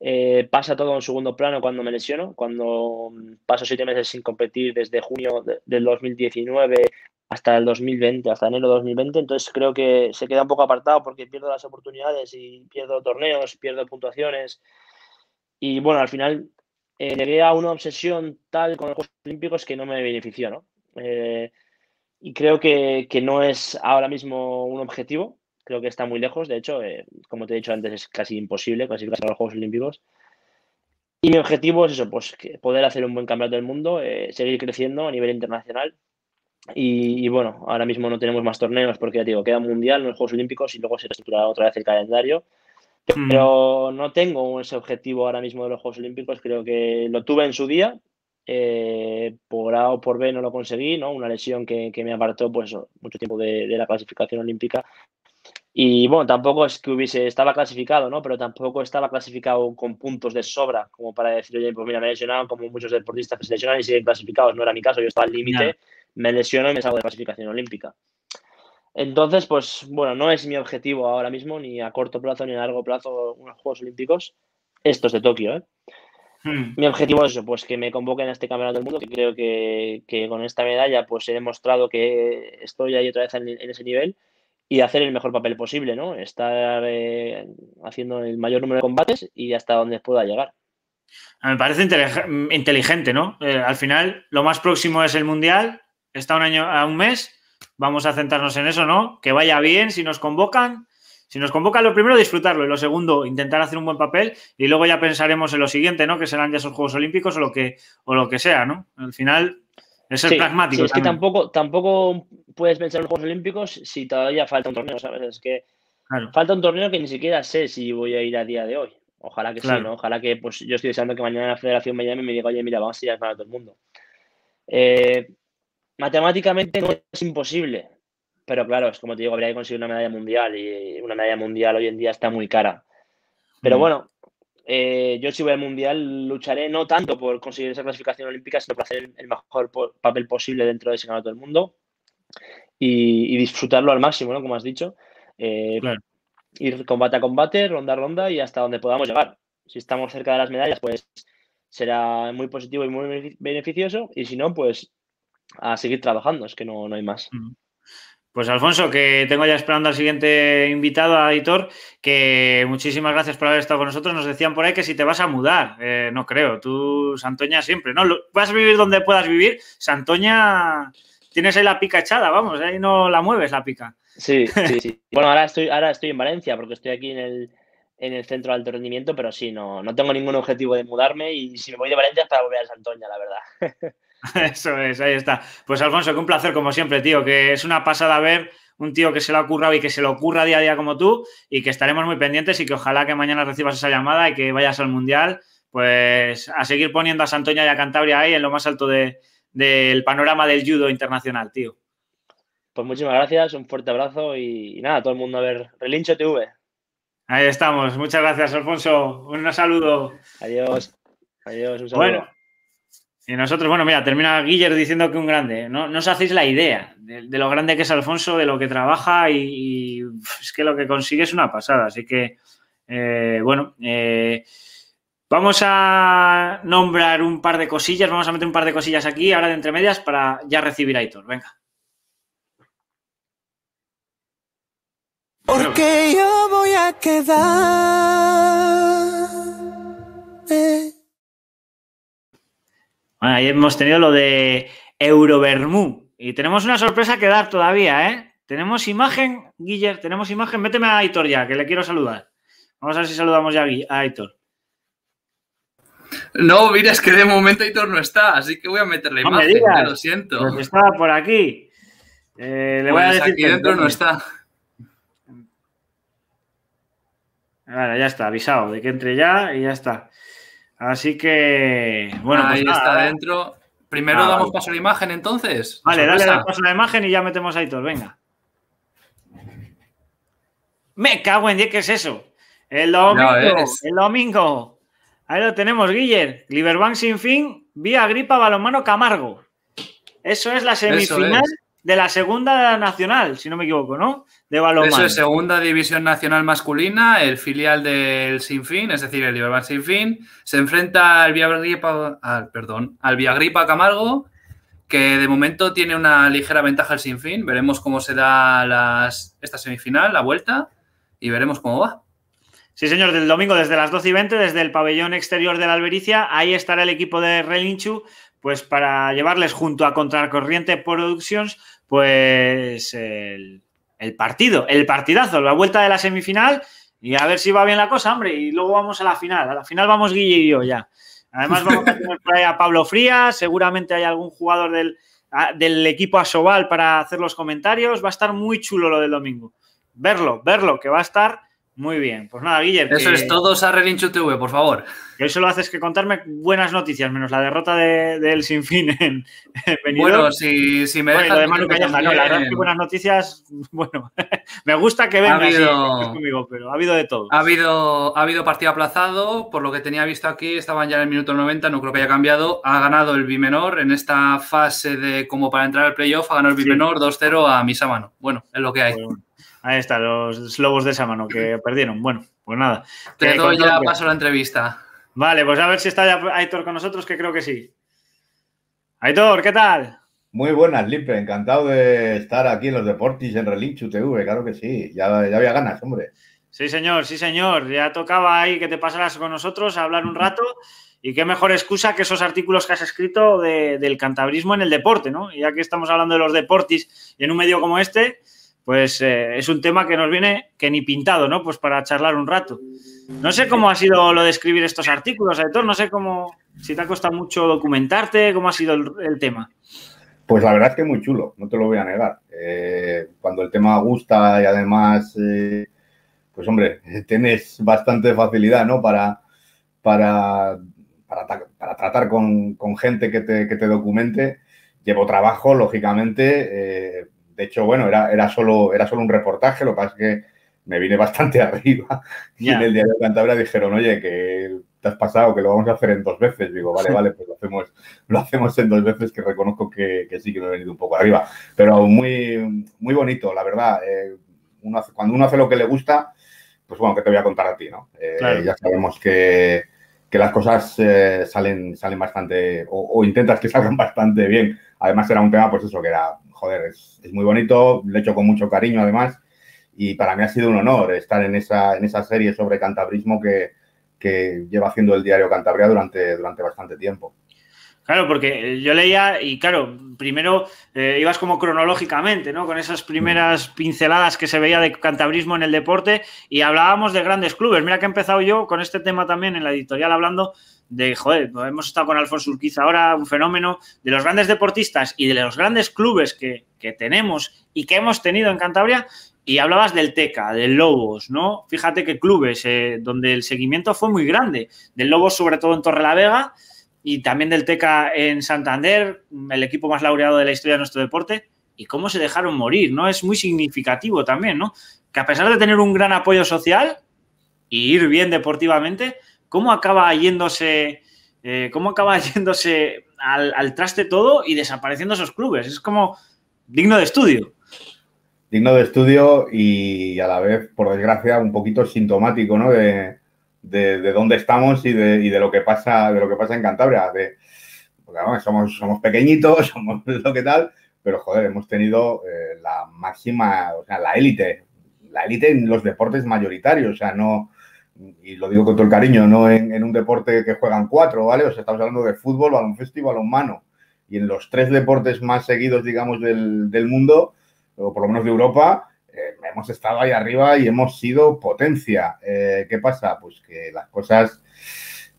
eh, pasa todo en segundo plano cuando me lesiono, cuando mm, paso siete meses sin competir desde junio del 2019 hasta el 2020, hasta enero de 2020, entonces creo que se queda un poco apartado porque pierdo las oportunidades y pierdo torneos, pierdo puntuaciones y bueno, al final eh, llegué a una obsesión tal con los Juegos Olímpicos que no me benefició, ¿no? y creo que, no es ahora mismo un objetivo, creo que está muy lejos, de hecho, eh, como te he dicho antes, es casi imposible clasificarse a los Juegos Olímpicos. Y mi objetivo es eso, pues poder hacer un buen campeonato del mundo, eh, seguir creciendo a nivel internacional. Y, bueno, ahora mismo no tenemos más torneos porque ya digo, queda Mundial, los Juegos Olímpicos y luego se reestructurará otra vez el calendario. Mm. Pero no tengo ese objetivo ahora mismo de los Juegos Olímpicos, creo que lo tuve en su día, eh, por A o por B no lo conseguí, ¿no? Una lesión que, me apartó pues mucho tiempo de, la clasificación olímpica. Y bueno, tampoco es que hubiese, estaba clasificado, ¿no? Pero tampoco estaba clasificado con puntos de sobra, como para decir, oye, pues mira, me lesionaron como muchos deportistas que se lesionan y siguen clasificados. No era mi caso, yo estaba al límite, me lesiono y me salgo de clasificación olímpica. Entonces, pues bueno, no es mi objetivo ahora mismo, ni a corto plazo ni a largo plazo, unos Juegos Olímpicos, estos de Tokio, ¿eh? Hmm. Mi objetivo es eso, pues que me convoquen a este campeonato del mundo, que creo que, con esta medalla pues he demostrado que estoy ahí otra vez en, ese nivel y hacer el mejor papel posible, ¿no? Estar eh, haciendo el mayor número de combates y hasta donde pueda llegar. Ah, me parece inteligente, ¿no? Eh, al final, lo más próximo es el Mundial, está un año a un mes, vamos a centrarnos en eso, ¿no? Que vaya bien si nos convocan si nos convoca lo primero disfrutarlo y lo segundo intentar hacer un buen papel y luego ya pensaremos en lo siguiente, ¿no? Que serán ya esos Juegos Olímpicos o lo que, o lo que sea, ¿no? Al final es el pragmático. es que tampoco, tampoco puedes pensar en los Juegos Olímpicos si todavía falta un torneo, ¿sabes? Es que falta un torneo que ni siquiera sé si voy a ir a día de hoy. Ojalá que sí, ¿no? Ojalá que, pues yo estoy deseando que mañana la Federación me y me diga, oye, mira, vamos a ir a todo el mundo. Eh, matemáticamente no es imposible, pero claro, es como te digo, habría que conseguir una medalla mundial y una medalla mundial hoy en día está muy cara. Pero mm. bueno, eh, yo si voy al mundial lucharé no tanto por conseguir esa clasificación olímpica, sino por hacer el mejor papel posible dentro de ese campeonato del mundo y, disfrutarlo al máximo, ¿no? Como has dicho. Eh, ir combate a combate, ronda a ronda y hasta donde podamos llegar. Si estamos cerca de las medallas, pues será muy positivo y muy beneficioso. Y si no, pues a seguir trabajando, es que no, no hay más. Mm. Pues Alfonso, que tengo ya esperando al siguiente invitado, a Editor, que muchísimas gracias por haber estado con nosotros. Nos decían por ahí que si te vas a mudar, eh, no creo, tú, Santoña, siempre, ¿no? Vas a vivir donde puedas vivir. Santoña, tienes ahí la pica echada, vamos, ahí no la mueves la pica. Sí, sí, sí. [LAUGHS] bueno, ahora estoy, ahora estoy en Valencia porque estoy aquí en el, en el centro de alto rendimiento, pero sí, no, no tengo ningún objetivo de mudarme y si me voy de Valencia es para volver a Santoña, la verdad. [LAUGHS] [LAUGHS] Eso es, ahí está. Pues Alfonso, que un placer como siempre, tío, que es una pasada ver un tío que se lo ha currado y que se lo ocurra día a día como tú y que estaremos muy pendientes y que ojalá que mañana recibas esa llamada y que vayas al Mundial, pues a seguir poniendo a Santoña y a Cantabria ahí en lo más alto del panorama del judo internacional, tío. Pues muchísimas gracias, un fuerte abrazo y, nada, todo el mundo a ver Relincho TV. Ahí estamos, muchas gracias Alfonso, un saludo. Adiós, adiós, un saludo. Y nosotros, bueno, mira, termina Guiller diciendo que un grande. No, os hacéis la idea de, lo grande que es Alfonso, de lo que trabaja y, es que lo que consigue es una pasada. Así que, eh, bueno, eh, vamos a nombrar un par de cosillas, vamos a meter un par de cosillas aquí, ahora de entre medias, para ya recibir a Hitor. Venga. Porque yo voy a quedar. Eh. Bueno, ahí hemos tenido lo de Eurovermú. Y tenemos una sorpresa que dar todavía, ¿eh? Tenemos imagen, Guiller, tenemos imagen. Méteme a Aitor ya, que le quiero saludar. Vamos a ver si saludamos ya a Aitor. No, mira, es que de momento Aitor no está, así que voy a meterle imagen, lo siento. está por aquí. Eh, le voy a pues decir aquí dentro no está. Bueno, ya está, avisado de que entre ya y ya está. Así que, bueno. Pues Ahí está dentro. Primero damos paso a la imagen entonces. Vale, dale paso a la imagen y ya metemos a Hitor, venga. Me cago en ¿qué es eso? El domingo, el domingo. Ahí lo tenemos, Guiller. Liberbank sin fin, vía gripa balonmano Camargo. Eso es la semifinal de la segunda nacional, si no me equivoco, ¿no? De balonmano. Eso es segunda división nacional masculina, el filial del Sinfín, es decir, el Liverpool Sinfín, se enfrenta al Viagripa, al, perdón, al Camargo, que de momento tiene una ligera ventaja el Sinfín. Veremos cómo se da las, esta semifinal, la vuelta, y veremos cómo va. Sí, señor, del domingo desde las 12 y 20, desde el pabellón exterior de la Albericia, ahí estará el equipo de Relinchu, pues para llevarles junto a Contracorriente Productions pues el, partido, el partidazo, la vuelta de la semifinal y a ver si va bien la cosa, hombre, y luego vamos a la final, a la final vamos Guille y yo ya. Además vamos a tener a Pablo Frías, seguramente hay algún jugador del, del equipo Asobal para hacer los comentarios, va a estar muy chulo lo del domingo. Verlo, verlo, que va a estar muy bien, pues nada, Guillermo. Eso es todo, SarrelinChuTV, TV, por favor. Que hoy solo haces que contarme buenas noticias, menos la derrota del de, de Sinfín en, en Bueno, si, me dejas... Bueno, de no, la verdad que buenas noticias, [LAUGHS] bueno, [LAUGHS] me gusta que vengas ha habido... conmigo, pero ha habido de todo. Ha habido, ha habido partido aplazado, por lo que tenía visto aquí, estaban ya en el minuto 90, no creo que haya cambiado. Ha ganado el Bimenor en esta fase de como para entrar al playoff, ha ganado el Bimenor 2-0 a misa mano. Bueno, es lo que hay. Ahí está, los lobos de esa mano que perdieron. Bueno, pues nada. Te doy ya paso la entrevista. Vale, pues a ver si está ya Aitor con nosotros, que creo que sí. Aitor, ¿qué tal? Muy buenas, Lipe. Encantado de estar aquí en los deportes en Relinchu TV, claro que sí. Ya, había ganas, hombre. Sí, señor, sí, señor. Ya tocaba ahí que te pasaras con nosotros a hablar un rato. Y qué mejor excusa que esos artículos que has escrito del cantabrismo en el deporte, ¿no? Y ya que estamos hablando de los deportes y en un medio como este, pues eh, es un tema que nos viene que ni pintado, ¿no? Pues para charlar un rato. No sé cómo ha sido lo de escribir estos artículos, Aitor, no sé cómo, si te ha costado mucho documentarte, cómo ha sido el, tema. Pues la verdad es que muy chulo, no te lo voy a negar. Eh, cuando el tema gusta y además, eh, pues hombre, [LAUGHS] tienes bastante facilidad, ¿no? Para, para, para, tratar con, gente que te, que te, documente. Llevo trabajo, lógicamente de hecho, bueno, era, era, solo, era un reportaje, lo que pasa es que me vine bastante [LAUGHS] arriba y en el diario de Cantabria dijeron, oye, que te has pasado, que lo vamos a hacer en dos veces. Digo, vale, [LAUGHS] vale, pues lo hacemos, lo hacemos en dos veces, que reconozco que, sí que me he venido un poco arriba. Pero muy, muy bonito, la verdad. Eh, cuando uno hace lo que le gusta, pues bueno, que te voy a contar a ti, ¿no? Eh, ya sabemos que, las cosas eh, salen, salen bastante, o, o, intentas que salgan [LAUGHS] bastante bien. Además era un tema, pues eso, que era joder, es, muy bonito, lo he hecho con mucho cariño además, y para mí ha sido un honor estar en esa, en esa serie sobre cantabrismo que, que lleva haciendo el diario Cantabria durante, durante bastante tiempo. Claro, porque eh, yo leía y claro, primero eh, ibas como cronológicamente, ¿no? Con esas primeras mm. pinceladas que se veía de cantabrismo en el deporte y hablábamos de grandes clubes. Mira que he empezado yo con este tema también en la editorial hablando de, joder, hemos estado con Alfonso Urquiza ahora, un fenómeno, de los grandes deportistas y de los grandes clubes que, tenemos y que hemos tenido en Cantabria, y hablabas del Teca, del Lobos, ¿no? Fíjate que clubes eh, donde el seguimiento fue muy grande, del Lobos sobre todo en Torre la Vega... y también del Teca en Santander, el equipo más laureado de la historia de nuestro deporte, y cómo se dejaron morir, ¿no? Es muy significativo también, ¿no? Que a pesar de tener un gran apoyo social y ir bien deportivamente, cómo acaba yéndose, eh, acaba [LAUGHS] yéndose al, traste todo y desapareciendo esos clubes. Es como digno de estudio. Digno de estudio y a la vez, por desgracia, un poquito sintomático, ¿no? De, dónde estamos y de, y de, lo que pasa, de lo que pasa en Cantabria. porque somos, somos pequeñitos, [LAUGHS] somos lo que tal, pero joder, hemos tenido eh, la máxima, o sea, la élite, la élite en los deportes mayoritarios, o sea, no, y lo digo con todo el cariño, no en, un deporte que juegan cuatro, ¿vale? O sea, estamos hablando de fútbol, baloncesto y balonmano. Y en los tres deportes más seguidos, digamos, del, mundo, o por lo menos de Europa, eh, hemos estado ahí arriba y hemos sido potencia. Eh, ¿Qué pasa? Pues que las cosas,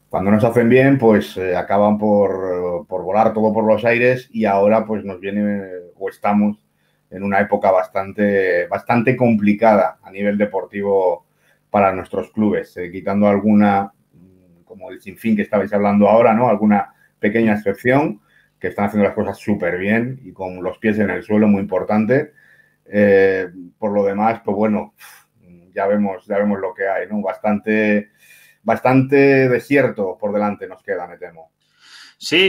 cuando nos hacen bien, pues eh, acaban por, por volar todo por los aires y ahora pues nos viene o estamos en una época bastante, bastante complicada a nivel deportivo para nuestros clubes, eh, quitando alguna, como el sinfín que estabais hablando ahora, ¿no? Alguna pequeña excepción, que están haciendo las cosas súper bien y con los pies en el suelo, muy importante. Eh, por lo demás, pues bueno, ya vemos, ya vemos lo que hay, ¿no? Bastante, bastante desierto por delante nos queda, me temo. Sí,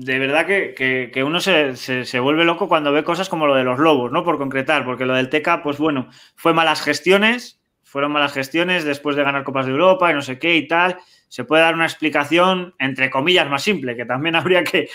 y de verdad que, que, uno se, se, se, vuelve loco cuando ve cosas como lo de los lobos, ¿no? Por concretar, porque lo del TECA, pues bueno, fue malas gestiones, fueron malas gestiones después de ganar Copas de Europa y no sé qué y tal. Se puede dar una explicación, entre comillas, más simple, que también [LAUGHS] habría que,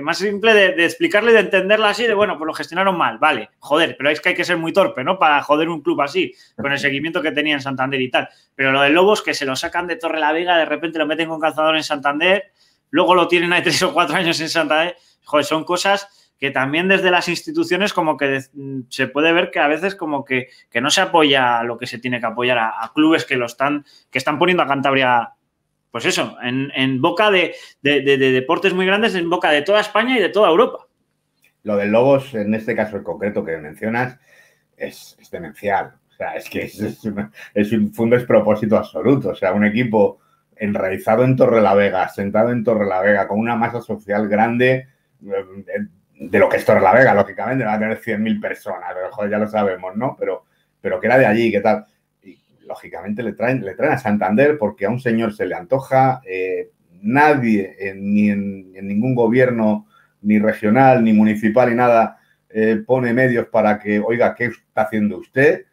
más simple de, de, explicarle, de entenderla así, de bueno, pues lo gestionaron mal, vale, joder, pero es que hay que ser muy torpe, ¿no? Para joder un club así, con el seguimiento que tenía en Santander y tal. Pero lo de Lobos, que se lo sacan de Torre la Vega, de repente lo meten con calzador en Santander, luego lo tienen ahí tres o cuatro años en Santander, joder, son cosas que también desde las instituciones como que mm, se puede ver que a veces como que, no se apoya lo que se tiene que apoyar a, clubes que lo están, que están poniendo a Cantabria, pues eso, en, boca de, deportes muy grandes, en boca de toda España y de toda Europa. Lo del Lobos, en este caso en concreto que mencionas, es, es demencial. O sea, es que es, un, un despropósito absoluto. O sea, un equipo enraizado en Torre la Vega sentado en Torre la Vega, con una masa social grande, eh, de lo que es Torre la Vega, lógicamente, va a tener 100.000 personas, pero joder, ya lo sabemos, ¿no? Pero, pero que era de allí, ¿qué tal? Y lógicamente le traen, le traen a Santander porque a un señor se le antoja, eh, nadie, eh, ni en, ningún gobierno, ni regional, ni municipal, ni nada, eh, pone medios para que, oiga, ¿qué está haciendo usted?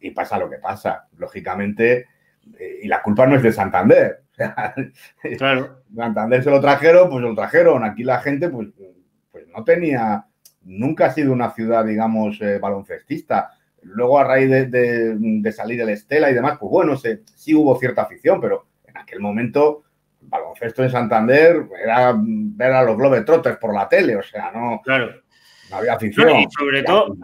y pasa lo que pasa, lógicamente, y la culpa no es de Santander. [LAUGHS] Santander se lo trajeron, pues lo trajeron. Aquí la gente, pues no tenía, nunca ha sido una ciudad, digamos, eh, baloncestista. Luego, a raíz de, de, salir el Estela y demás, pues bueno, sí hubo cierta afición, pero en aquel momento, baloncesto en Santander era ver a los Globetrotters por la tele, o sea, no, claro. había afición. sobre todo,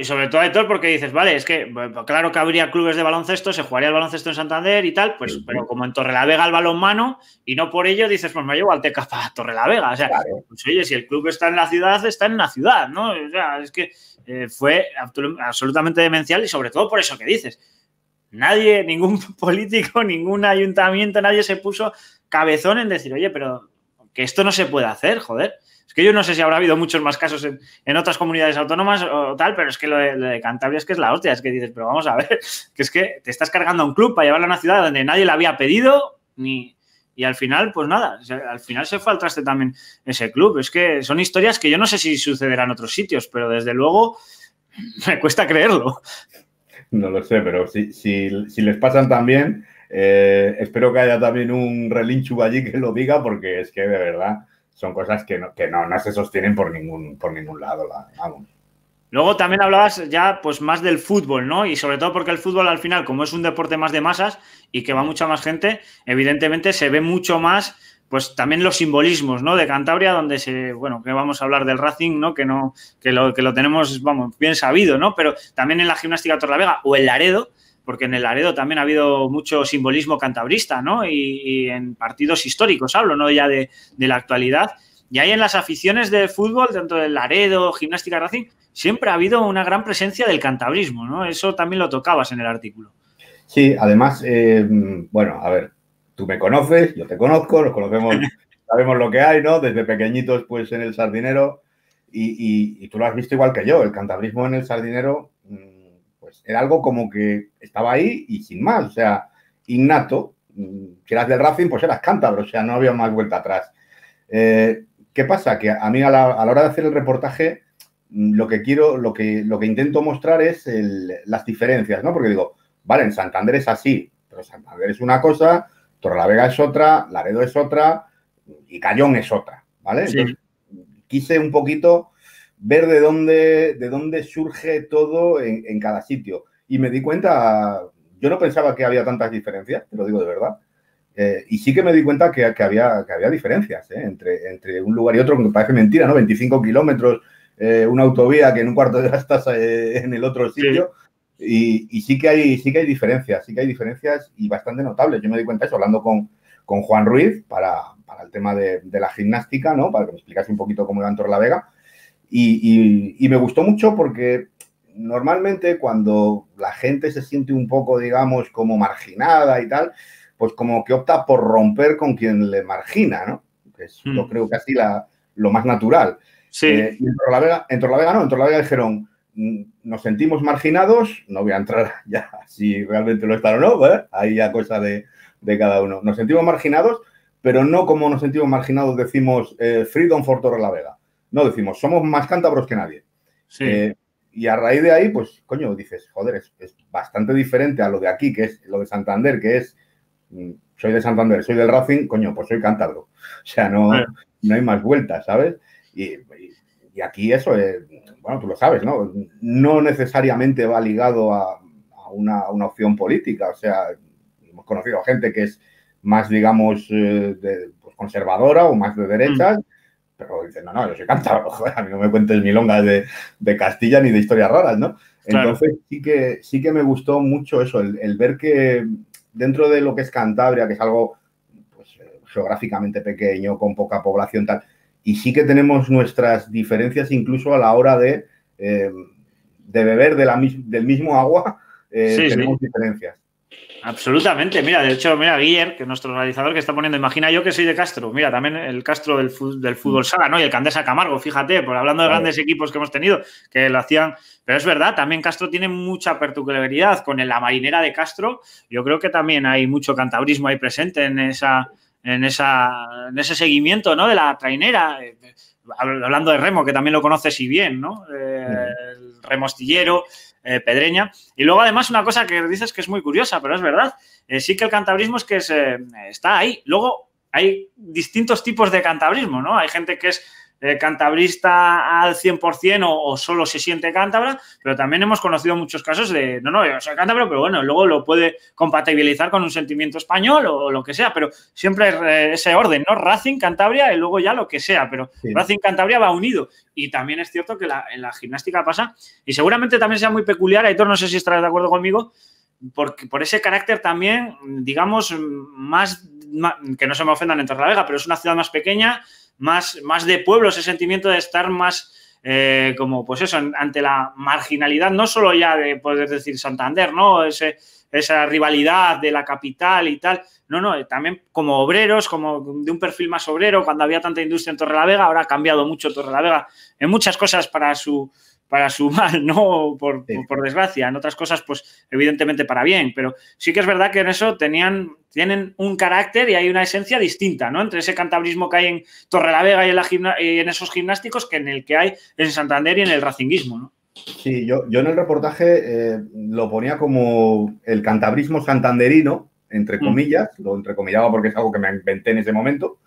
y sobre todo, Héctor, porque dices, vale, es que claro que habría clubes de baloncesto, se jugaría el baloncesto en Santander y tal, pues, pero como en Torrelavega el balonmano, y no por ello dices, pues me llevo al Teca para Torrelavega. O sea, pues, oye, si el club está en la ciudad, está en la ciudad, ¿no? O sea, es que eh, fue absolutamente demencial y sobre todo por eso que dices. Nadie, [LAUGHS] ningún político, [LAUGHS] ningún ayuntamiento, nadie se puso cabezón en decir, oye, pero que esto no se puede hacer, joder. Que yo no sé si habrá habido muchos más casos en, otras comunidades autónomas o tal, pero es que lo de, Cantabria es que es la hostia, es que dices, pero vamos a ver, [LAUGHS] que es que te estás cargando a un club para llevarlo a una ciudad donde nadie le había pedido, ni, y al final, pues nada, al final se fue al traste también ese club. Es que son historias que yo no sé si sucederán en otros sitios, pero desde luego [LAUGHS] me cuesta creerlo. No lo sé, pero si, si, les pasan también, eh, espero que haya también un relinchu allí que lo diga, porque es que de verdad son cosas que no, no, se sostienen por ningún, por ningún lado. La, Luego también hablabas ya pues más del fútbol, ¿no? Y sobre todo porque el fútbol al final, como es un deporte más de masas y que va mucha más gente, evidentemente se ve mucho más pues también los simbolismos, ¿no? De Cantabria, donde se, bueno, que vamos a hablar del Racing, ¿no? Que no, que lo, que lo tenemos, vamos, bien sabido, ¿no? Pero también en la gimnástica Torlavega o el Laredo, porque en el Laredo también ha habido mucho simbolismo cantabrista, ¿no? Y, en partidos históricos, hablo, ¿no? Ya de, la actualidad. Y ahí en las aficiones de fútbol, tanto del Laredo, Gimnástica Racing, siempre ha habido una gran presencia del cantabrismo, ¿no? Eso también lo tocabas en el artículo. Sí, además, eh, bueno, a ver, tú me conoces, yo te conozco, nos conocemos, [LAUGHS] sabemos lo que hay, ¿no? Desde pequeñitos, pues en el sardinero, y, y tú lo has visto igual que yo, el cantabrismo en el sardinero pues, era algo como que estaba ahí y sin más, o sea, innato, mm, si eras del Racing, pues eras cántabro, o sea, no había más vuelta atrás. Eh, ¿Qué pasa? Que a mí a la, hora de hacer el reportaje, mm, lo que quiero, lo que, lo que intento mostrar es las diferencias, ¿no? Porque digo, vale, en Santander es así, pero Santander es una cosa, Torrelavega es otra, Laredo es otra y Cayón es otra, ¿vale? quise un poquito ver de dónde, de dónde surge todo en, cada sitio. Y me di cuenta, yo no pensaba que había tantas diferencias, te lo digo de verdad. Eh, y sí que me di cuenta que, había, que había diferencias eh, entre, entre un lugar y otro, que parece mentira, ¿no? 25 kilómetros, eh, una autovía que en un cuarto de hora estás en el otro sitio. Y, sí, que hay, sí que hay diferencias, sí que hay diferencias y bastante notables. Yo me di cuenta eso hablando con, Juan Ruiz para, el tema de, la gimnástica, ¿no? Para que me explicase un poquito cómo iba en la Vega. Y, me gustó mucho porque normalmente cuando la gente se siente un poco, digamos, como marginada y tal, pues como que opta por romper con quien le margina, ¿no? es, Yo hmm. creo que así la, lo más natural. Sí. Entre eh, la en Torlavega, no, en Torlavega dijeron, mm, nos sentimos marginados, no voy a entrar [LAUGHS] ya si realmente lo están o no, ahí ya cosa de, cada uno. Nos sentimos marginados, pero no como nos sentimos marginados decimos eh, Freedom for Torre la Vega. No decimos, somos más cántabros que nadie. Eh, y a raíz de ahí, pues, coño, dices, joder, es, bastante diferente a lo de aquí, que es lo de Santander, que es, mm, soy de Santander, soy del Racing, coño, pues soy cántabro. [LAUGHS] O sea, no, no hay más vueltas, ¿sabes? Y, aquí eso, es, eh, bueno, tú lo sabes, ¿no? No necesariamente va ligado a, una, opción política, o sea, hemos conocido gente que es más, digamos, eh, de, pues, conservadora o más de mm. derechas. Pero dicen, no, no, yo soy cántabro, [LAUGHS] a mí no me cuentes milongas de, Castilla ni de historias raras, ¿no? Entonces sí que, sí que me gustó mucho eso, el, ver que dentro de lo que es Cantabria, que es algo pues, eh, geográficamente pequeño, con poca población tal, y sí que tenemos nuestras diferencias incluso a la hora de, eh, de beber del mismo agua, eh, tenemos diferencias. Absolutamente, mira, de hecho, mira, Guiller, que es nuestro realizador que está poniendo, imagina yo que soy de Castro, mira, también el Castro del, fútbol sala, ¿no? Y el Candesa Camargo, fíjate, por hablando de grandes equipos que hemos tenido, que lo hacían, pero es verdad, también Castro tiene mucha particularidad con la marinera de Castro, yo creo que también hay mucho cantabrismo ahí presente en esa, en esa, en ese seguimiento, ¿no? De la trainera, eh, eh, hablando de Remo, que también lo conoces y bien, ¿no? Eh, el remostillero, eh, Pedreña. Y luego, además, una cosa que dices que es muy curiosa, pero es verdad, eh, sí que el cantabrismo es que eh, está ahí. Luego, hay distintos tipos de cantabrismo, ¿no? Hay gente que es eh, cantabrista al 100% o, o, solo se siente cántabra, pero también hemos conocido muchos casos de, no, no, yo soy cántabro, pero bueno, luego lo puede compatibilizar con un sentimiento español o, lo que sea, pero siempre ese orden, ¿no? Racing, Cantabria y luego ya lo que sea, pero Racing, Cantabria va unido. Y también es cierto que la, en la gimnástica pasa, y seguramente también sea muy peculiar, Aitor, no sé si estarás de acuerdo conmigo, porque, por ese carácter también, digamos, más, que no se me ofendan en Torrelavega, pero es una ciudad más pequeña, más, de pueblo, ese sentimiento de estar más eh, como, pues eso, ante la marginalidad, no solo ya de poder decir Santander, ¿no? Ese, esa rivalidad de la capital y tal. No, no, también como obreros, como de un perfil más obrero, cuando había tanta industria en Torrelavega, ahora ha cambiado mucho Torre Vega en muchas cosas para su para su [LAUGHS] mal, ¿no? Por, desgracia. En otras cosas, pues evidentemente para bien. Pero sí que es verdad que en eso tenían, tienen un carácter y hay una esencia distinta, ¿no? Entre ese cantabrismo que hay en Torrelavega y en, la y en esos gimnásticos que en el que hay en Santander y en el racinguismo, ¿no? Sí, yo, en el reportaje eh, lo ponía como el cantabrismo santanderino, entre mm. comillas, lo entrecomillaba porque es algo que me inventé en ese momento,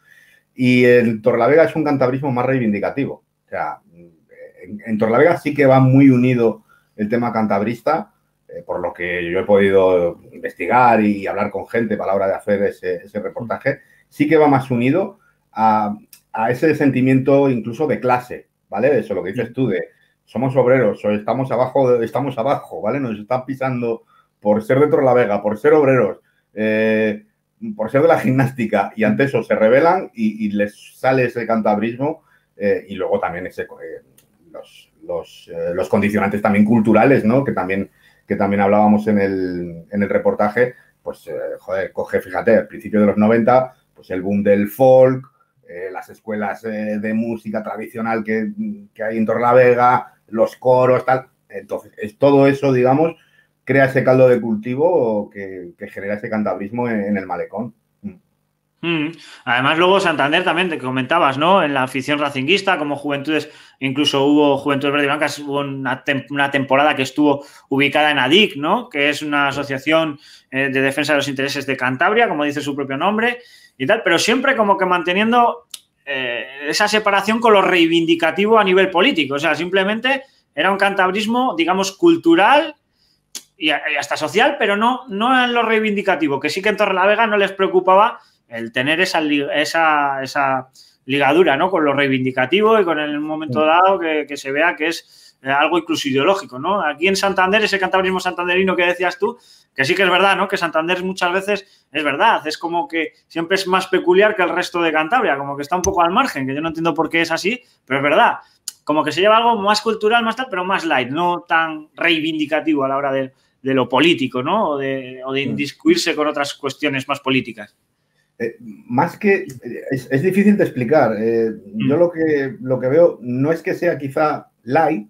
y en Torlavega es un cantabrismo más reivindicativo. O sea, en, Torrelavega Torlavega sí que va muy unido el tema cantabrista, eh, por lo que yo he podido investigar y hablar con gente para la hora de hacer ese, reportaje, sí que va más unido a, a, ese sentimiento incluso de clase, ¿vale? Eso lo que dices tú, de somos obreros, estamos abajo, estamos abajo, ¿vale? Nos están pisando por ser dentro de la vega, por ser obreros, eh, por ser de la gimnástica, y ante eso se rebelan y, les sale ese cantabrismo eh, y luego también ese, eh, los, condicionantes también culturales, ¿no? Que también, que también hablábamos en el, en el reportaje, pues, joder, coge, fíjate, al principio de los 90, pues el boom del folk, eh, las escuelas eh, de música tradicional que, hay en Torlavega, los coros, tal. Entonces, es, todo eso, digamos, crea ese caldo de cultivo que, genera ese cantabrismo en, el malecón. Mm. Además, luego Santander también te comentabas, ¿no? En la afición racinguista, como Juventudes, incluso hubo Juventudes Verde y Blancas, hubo una, temporada que estuvo ubicada en ADIC, ¿no? Que es una asociación eh, de defensa de los intereses de Cantabria, como dice su propio nombre, pero siempre como que manteniendo eh, esa separación con lo reivindicativo a nivel político. O sea, simplemente era un cantabrismo, digamos, cultural y, hasta social, pero no, no en lo reivindicativo, que sí que en Torre la Vega no les preocupaba el tener esa, esa, ligadura, ¿no? Con lo reivindicativo y con el momento dado que se vea que es algo incluso ideológico, ¿no? Aquí en Santander, ese cantabrismo santanderino que decías tú, que sí que es verdad, ¿no? Que Santander muchas veces es verdad, es como que siempre es más peculiar que el resto de Cantabria, como que está un poco al margen, que yo no entiendo por qué es así, pero es verdad. Como que se lleva algo más cultural, más tal, pero más light, no tan reivindicativo a la hora de, lo político, ¿no? O de, o mm. indiscuirse con otras cuestiones más políticas. Eh, más que eh, es, difícil de explicar. Eh, mm. Yo lo que, lo que veo no es que sea quizá light,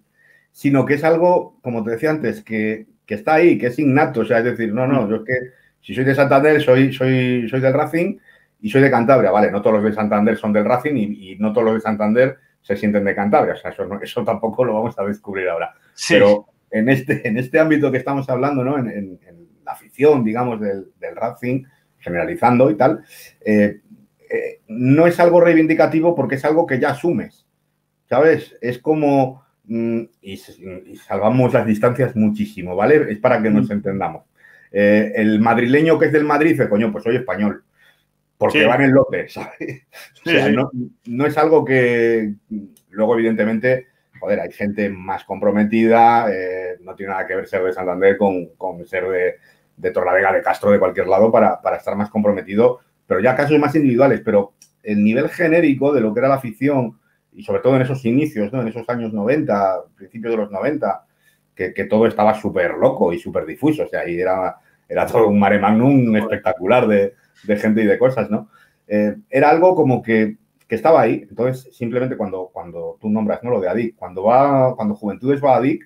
sino que es algo, como te decía antes, que, está ahí, que es innato. O sea, es decir, no, no, mm. yo es que si soy de Santander, soy, soy, soy del Racing y soy de Cantabria. Vale, no todos los de Santander son del Racing y, no todos los de Santander se sienten de Cantabria. O sea, eso, tampoco lo vamos a descubrir ahora. Pero en este, en este ámbito que estamos hablando, ¿no? En, la afición, digamos, del, del, Racing, generalizando y tal, eh, eh, no es algo reivindicativo porque es algo que ya asumes. ¿Sabes? Es como Mm, y, salvamos las distancias muchísimo, ¿vale? Es para que nos mm. entendamos. Eh, el madrileño que es del Madrid dice, coño, pues soy español, porque van en López, [LAUGHS] ¿sabes? O sea, No, es algo que luego, evidentemente, joder, hay gente más comprometida, eh, no tiene nada que ver ser de Santander con, ser de, de de Castro, de cualquier lado, para, para estar más comprometido, pero ya casos más individuales, pero el nivel genérico de lo que era la afición, y sobre todo en esos inicios, ¿no? en esos años 90, principios de los 90, que, todo estaba súper loco y súper difuso, o sea, ahí era, era todo un mare magnum espectacular de, gente y de cosas, ¿no? Eh, era algo como que, estaba ahí, entonces simplemente cuando, cuando tú nombras, ¿no? Lo de ADIC, cuando, va, cuando Juventudes va a ADIC,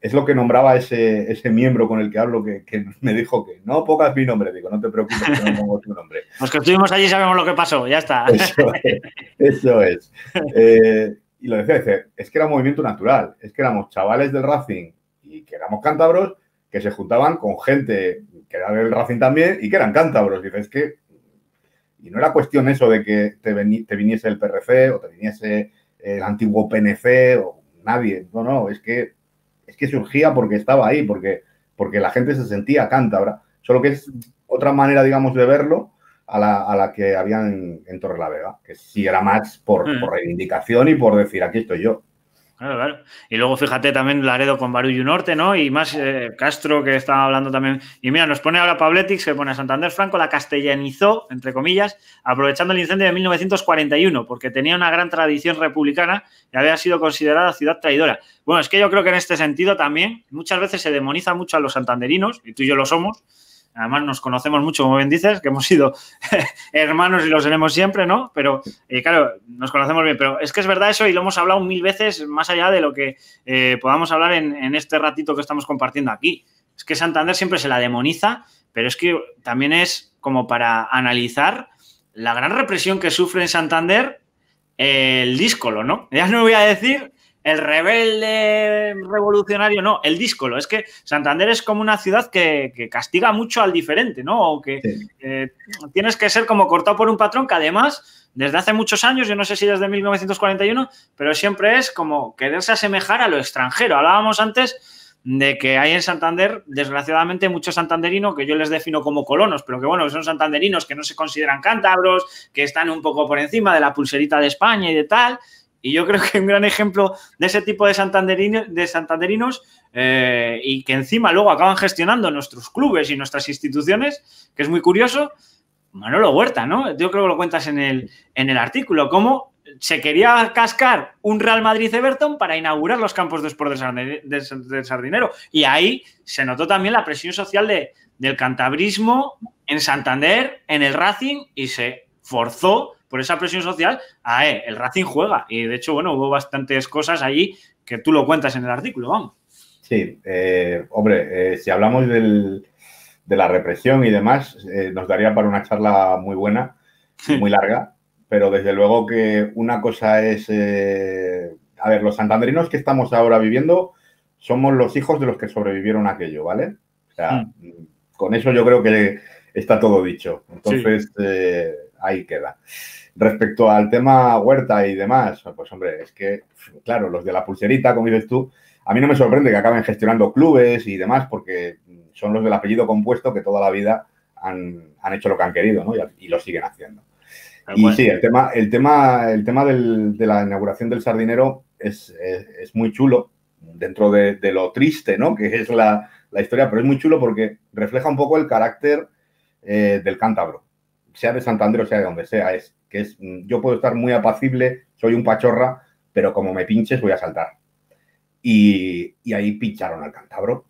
es lo que nombraba ese, miembro con el que hablo que, me dijo que no pongas mi nombre. Digo, no te preocupes, no pongo tu nombre. [LAUGHS] Los que estuvimos allí sabemos lo que pasó, ya está. [LAUGHS] Eso es. Eh, y lo decía, es que era un movimiento natural, es que éramos chavales del Racing y que éramos cántabros que se juntaban con gente que era del Racing también y que eran cántabros. Dices, es que... Y no era cuestión eso de que te viniese el PRC o te viniese el antiguo PNC o nadie. No, no, es que que surgía porque estaba ahí, porque, porque la gente se sentía cántabra. Solo que es otra manera, digamos, de verlo a la, a la que habían en, Torrelavega, que sí era más mm. por reivindicación y por decir, aquí estoy yo. Claro, claro. Y luego fíjate también Laredo con Barullo Norte, ¿no? Y más eh, Castro que estaba hablando también. Y mira, nos pone ahora Pabletix, que pone a Santander Franco, la castellanizó, entre comillas, aprovechando el incendio de 1941, porque tenía una gran tradición republicana y había sido considerada ciudad traidora. Bueno, es que yo creo que en este sentido también muchas veces se demoniza mucho a los santanderinos, y tú y yo lo somos, Además, nos conocemos mucho, como bien dices, que hemos sido [LAUGHS] hermanos y lo seremos siempre, ¿no? Pero, eh, claro, nos conocemos bien. Pero es que es verdad eso y lo hemos hablado mil veces más allá de lo que eh, podamos hablar en, este ratito que estamos compartiendo aquí. Es que Santander siempre se la demoniza, pero es que también es como para analizar la gran represión que sufre en Santander eh, el díscolo, ¿no? Ya no voy a decir el rebelde revolucionario, no, el díscolo. Es que Santander es como una ciudad que, castiga mucho al diferente, ¿no? O que eh, tienes que ser como cortado por un patrón que además, desde hace muchos años, yo no sé si desde 1941, pero siempre es como quererse asemejar a lo extranjero. Hablábamos antes de que hay en Santander, desgraciadamente, muchos santanderinos que yo les defino como colonos, pero que bueno, son santanderinos que no se consideran cántabros, que están un poco por encima de la pulserita de España y de tal y yo creo que un gran ejemplo de ese tipo de, de santanderinos eh, y que encima luego acaban gestionando nuestros clubes y nuestras instituciones, que es muy curioso, Manolo Huerta, ¿no? Yo creo que lo cuentas en el, en el artículo, cómo se quería cascar un Real Madrid Everton para inaugurar los campos de Sport del Sardinero. Y ahí se notó también la presión social del cantabrismo en Santander, en el Racing, y se forzó por esa presión social, ah, eh, el Racing juega. Y de hecho, bueno, hubo bastantes cosas ahí que tú lo cuentas en el artículo, vamos. Sí, eh, hombre, eh, si hablamos de la represión y demás, nos daría para una charla muy buena, muy larga, pero desde luego que una cosa es, a ver, los santandrinos que estamos ahora viviendo somos los hijos de los que sobrevivieron aquello, ¿vale? O sea, mm. con eso yo creo que está todo dicho. Entonces, ahí queda. Respecto al tema huerta y demás, pues hombre, es que, claro, los de la pulserita, como dices tú, a mí no me sorprende que acaben gestionando clubes y demás, porque son los del apellido compuesto que toda la vida han, hecho lo que han querido, Y, lo siguen haciendo. Ah, y sí, el tema, el tema, el tema de la inauguración del sardinero es, muy chulo, dentro de, lo triste, ¿no? Que es la, historia, pero es muy chulo porque refleja un poco el carácter eh, del cántabro sea de Santander o sea de donde sea, es que es, yo puedo estar muy apacible, soy un pachorra, pero como me pinches voy a saltar. Y, ahí pincharon al cántabro.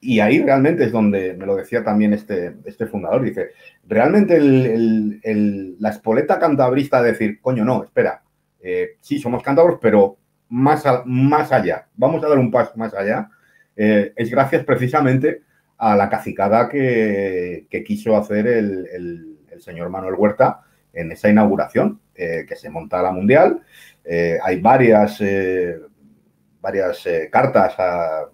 Y ahí realmente es donde me lo decía también este, este fundador, dice, realmente la espoleta cantabrista de decir, coño, no, espera, eh, sí, somos cántabros, pero más, más allá, vamos a dar un paso más allá, eh, es gracias precisamente a la cacicada que, quiso hacer el, el señor Manuel Huerta en esa inauguración eh, que se monta la Mundial. Eh, hay varias, eh, varias cartas a,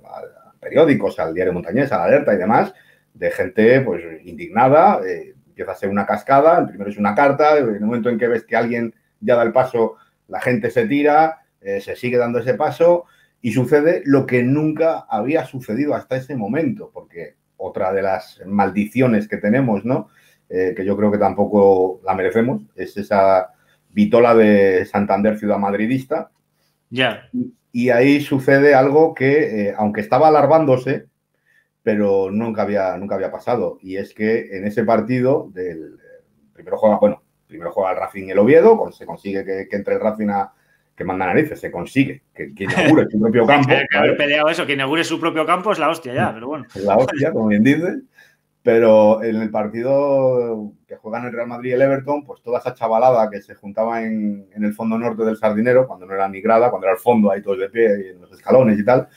periódicos, al diario Montañés, a la Alerta y demás, de gente pues indignada. empieza a ser una cascada, primero es una carta, en el momento en que ves que alguien ya da el paso, la gente se tira, se sigue dando ese paso y sucede lo que nunca había sucedido hasta ese momento, porque otra de las maldiciones que tenemos, ¿no? Eh, que yo creo que tampoco la merecemos, es esa vitola de Santander Ciudad Madridista. Ya. Y ahí sucede algo que, eh, aunque estaba alarmándose, pero nunca había, nunca había pasado. Y es que en ese partido, del, primero juega, bueno, primero juega el Racing el Oviedo, se consigue que, entre el Racing a, que manda narices, se consigue, que, que inaugure su propio [LAUGHS] campo. haber peleado eso, que inaugure su propio campo es la hostia ya, pero bueno. Es la hostia, como bien dices. Pero en el partido que juegan el Real Madrid y el Everton, pues toda esa chavalada que se juntaba en, el fondo norte del Sardinero, cuando no era ni grada, cuando era el fondo, ahí todos de pie, en los escalones y tal,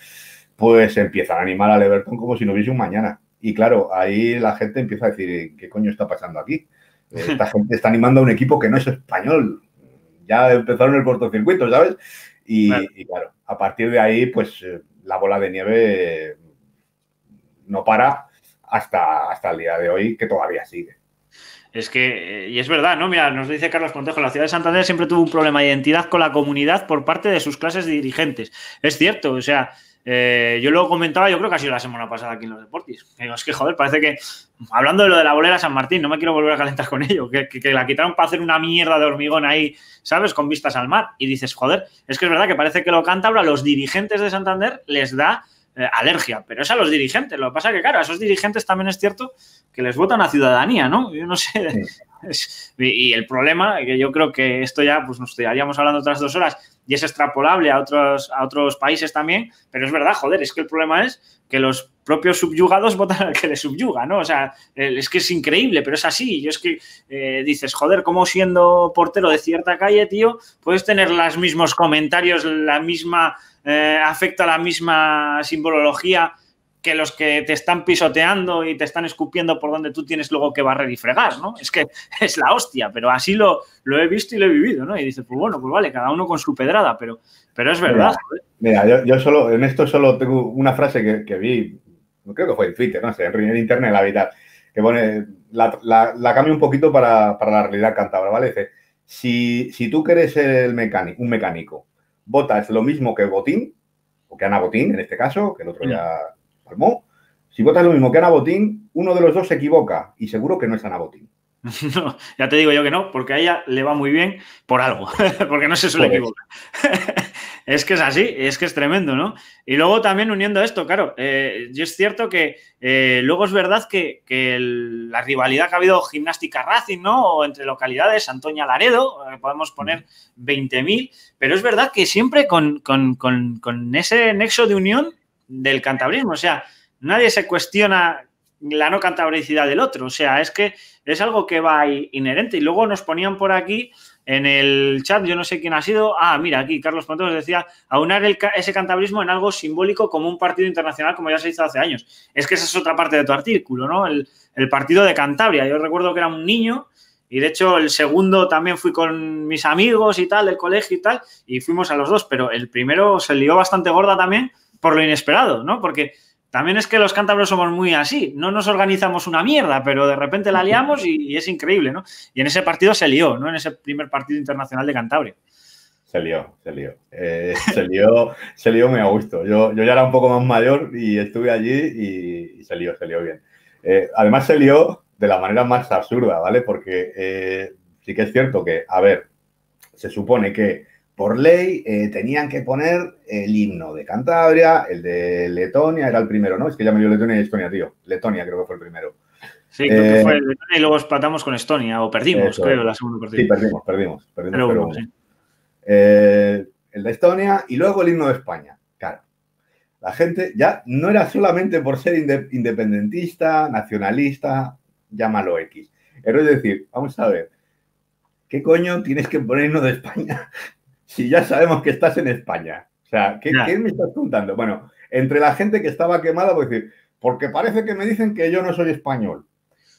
pues empiezan a animar al Everton como si no hubiese un mañana. Y claro, ahí la gente empieza a decir, ¿qué coño está pasando aquí? [LAUGHS] Esta gente está animando a un equipo que no es español. Ya empezaron el cortocircuito, ¿sabes? Y y claro, a partir de ahí, pues eh, la bola de nieve no para hasta, hasta el día de hoy que todavía sigue. Es que, eh, y es verdad, ¿no? Mira, nos dice Carlos Contejo, la ciudad de Santander siempre tuvo un problema de identidad con la comunidad por parte de sus clases dirigentes. Es cierto, o sea, eh, yo lo comentaba, yo creo que ha sido la semana pasada aquí en los deportes. Es que, joder, parece que, hablando de lo de la bolera San Martín, no me quiero volver a calentar con ello, que, la quitaron para hacer una mierda de hormigón ahí, ¿sabes? Con vistas al mar. Y dices, joder, es que es verdad que parece que lo canta a los dirigentes de Santander les da eh, alergia, pero es a los dirigentes. Lo que pasa es que, claro, a esos dirigentes también es cierto que les votan a ciudadanía, ¿no? Yo no sé. [LAUGHS] y, el problema, que yo creo que esto ya pues, nos estaríamos hablando otras dos horas y es extrapolable a otros, a otros países también, pero es verdad, joder, es que el problema es que los propios subyugados [LAUGHS] votan al que les subyuga, ¿no? O sea, es que es increíble, pero es así. Y es que eh, dices, joder, ¿cómo siendo portero de cierta calle, tío, puedes tener los mismos comentarios, la misma eh, afecta la misma simbología que los que te están pisoteando y te están escupiendo por donde tú tienes luego que barrer y fregar, ¿no? Es que [LAUGHS] es la hostia, pero así lo, he visto y lo he vivido, ¿no? Y dices, pues bueno, pues vale, cada uno con su pedrada, pero, pero es verdad. Mira, yo, solo, en esto solo tengo una frase que, vi, creo que fue en Twitter, no sé, en internet, la vida, que pone, la, cambia cambio un poquito para, la realidad cantabra ¿vale? Dice, si, tú quieres ser el mecánico, un mecánico, Bota es lo mismo que Botín, o que Ana Botín en este caso, que el otro mm. ya palmó. Si Bota lo mismo que Ana Botín, uno de los dos se equivoca y seguro que no es Ana Botín. [LAUGHS] No, ya te digo yo que no, porque a ella le va muy bien por algo, [LAUGHS] porque no se suele equivocar. [LAUGHS] Es que es así, es que es tremendo, ¿no? Y luego también uniendo esto, claro, eh, yo es cierto que eh, luego es verdad que, la rivalidad que ha habido gimnástica Racing, ¿no? O entre localidades, Antonia Laredo, eh, podemos poner 20.000, pero es verdad que siempre con, con ese nexo de unión del cantabrismo, o sea, nadie se cuestiona la no cantabricidad del otro, o sea, es que es algo que va inherente. Y luego nos ponían por aquí en el chat, yo no sé quién ha sido. Ah, mira, aquí Carlos Pantos decía aunar ese cantabrismo en algo simbólico como un partido internacional, como ya se hizo hace años. Es que esa es otra parte de tu artículo, ¿no? El, el partido de Cantabria. Yo recuerdo que era un niño y de hecho, el segundo también fui con mis amigos y tal, del colegio y tal, y fuimos a los dos, pero el primero se lió bastante gorda también por lo inesperado, ¿no? Porque también es que los cántabros somos muy así, no nos organizamos una mierda, pero de repente la liamos y, es increíble, ¿no? Y en ese partido se lió, ¿no? En ese primer partido internacional de Cantabria. Se lió, se lió. Eh, [LAUGHS] se lió, se lió muy a gusto. Yo, ya era un poco más mayor y estuve allí y, se lió, se lió bien. Eh, además se lió de la manera más absurda, ¿vale? Porque eh, sí que es cierto que, a ver, se supone que por ley eh, tenían que poner el himno de Cantabria, el de Letonia, era el primero, ¿no? Es que ya me dio Letonia y Estonia, tío. Letonia creo que fue el primero. Sí, creo que eh, fue Letonia y luego espatamos con Estonia, o perdimos, creo, la segunda partida. Sí, perdimos, perdimos, eh, el de Estonia y luego el himno de España. Claro, la gente ya no era solamente por ser independentista, nacionalista, llámalo X. Pero es decir, vamos a ver, ¿qué coño tienes que poner himno de España si ya sabemos que estás en España? O sea, ¿qué, me estás contando? Bueno, entre la gente que estaba quemada, voy a decir, porque parece que me dicen que yo no soy español.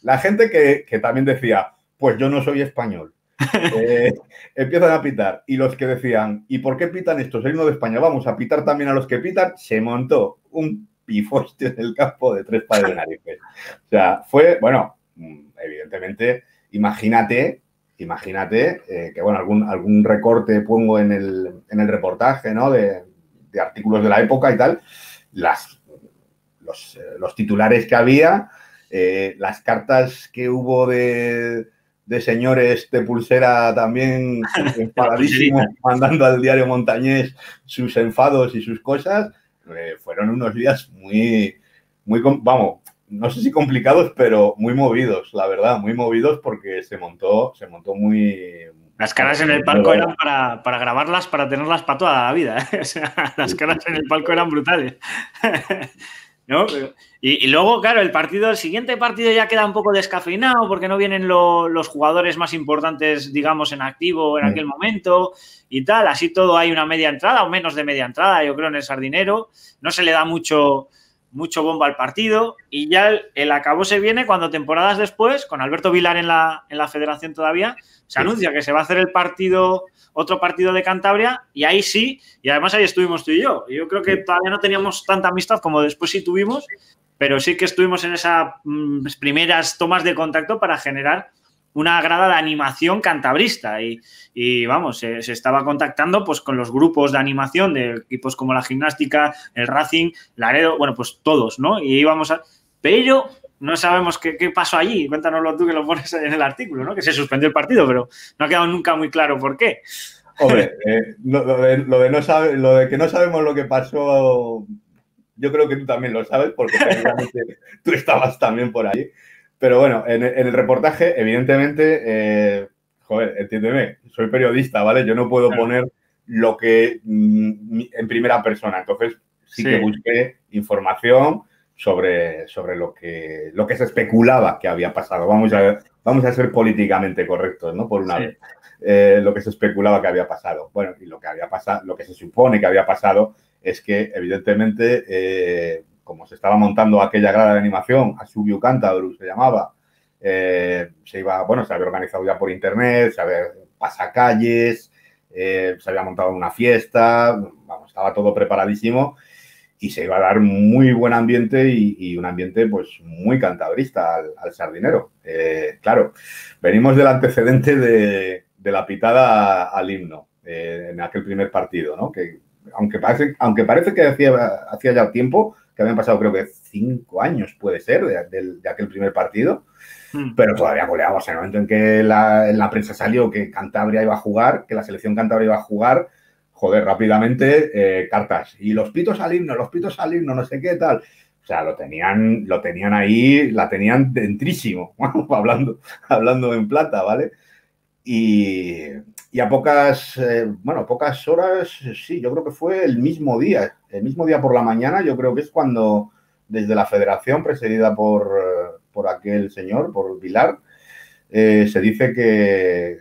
La gente que, también decía, pues yo no soy español. [LAUGHS] Eh, empiezan a pitar. Y los que decían, ¿y por qué pitan estos? El uno de España, vamos a pitar también a los que pitan. Se montó un pifoste en el campo de tres pares de narices. O sea, fue, bueno, mm, evidentemente, imagínate imagínate eh, que, bueno, algún, algún recorte pongo en el, en el reportaje, ¿no? De, artículos de la época y tal, las, los, eh, titulares que había, eh, las cartas que hubo de, de señores de pulsera también [LAUGHS] enfadadísimos, mandando al diario Montañés sus enfados y sus cosas, fueron unos días muy, muy, vamos, no sé si complicados, pero muy movidos, la verdad, muy movidos porque se montó, se montó muy... Las caras en el palco eran para, grabarlas, para tenerlas para toda la vida. [LAUGHS] ¿eh? las caras en el palco eran brutales. [LAUGHS] ¿No? Y, luego, claro, el partido, el siguiente partido ya queda un poco descafeinado porque no vienen los jugadores más importantes, digamos, en activo en mm. aquel momento y tal. Así todo hay una media entrada o menos de media entrada, yo creo, en el sardinero. No se le da mucho, mucho bombo al partido y ya el, acabo se viene cuando temporadas después, con Alberto Vilar en la, en la federación todavía, se anuncia que se va a hacer el partido, otro partido de Cantabria y ahí sí, y además ahí estuvimos tú y yo. Yo creo que todavía no teníamos tanta amistad como después sí tuvimos, pero sí que estuvimos en esas mm, primeras tomas de contacto para generar una grada de animación cantabrista y, vamos, se, estaba contactando pues con los grupos de animación de equipos como la gimnástica, el Racing, Laredo, bueno, pues todos, ¿no? Y íbamos a... Pero no sabemos qué, qué, pasó allí. Cuéntanoslo tú que lo pones en el artículo, ¿no? Que se suspendió el partido, pero no ha quedado nunca muy claro por qué. Hombre, eh, no lo de que no sabemos lo que pasó, yo creo que tú también lo sabes, porque [LAUGHS] tú estabas también por ahí. Pero bueno, en, el reportaje, evidentemente, eh, joder, entiéndeme, soy periodista, ¿vale? Yo no puedo poner lo que mm, en primera persona. Entonces, sí, que busqué información sobre, sobre lo, que, lo que se especulaba que había pasado. Vamos a, vamos a ser políticamente correctos, ¿no? Por una vez. Eh, lo que se especulaba que había pasado. Bueno, y lo que había pasado, lo que se supone que había pasado es que, evidentemente, eh, como se estaba montando aquella grada de animación, Asubiu Cantadru se llamaba, eh, se iba, bueno, se había organizado ya por internet, se había pasacalles, eh, se había montado una fiesta, estaba todo preparadísimo y se iba a dar muy buen ambiente y, un ambiente pues muy cantabrista al, sardinero. Eh, claro, venimos del antecedente de, la pitada al himno eh, en aquel primer partido, Que aunque parece, aunque parece que hacía, hacía ya tiempo, que habían pasado creo que cinco años, puede ser, de, aquel primer partido, mm. pero todavía goleamos. En el momento en que la, la prensa salió que Cantabria iba a jugar, que la selección Cantabria iba a jugar, joder, rápidamente eh, cartas. Y los pitos al himno, los pitos al himno, no sé qué tal. O sea, lo tenían, lo tenían ahí, la tenían dentrísimo, [LAUGHS] hablando, hablando en plata, ¿vale? Y, y a pocas, eh, bueno, pocas horas, sí, yo creo que fue el mismo día, el mismo día por la mañana, yo creo que es cuando desde la federación presidida por, eh, por aquel señor, por Pilar, eh, se dice que,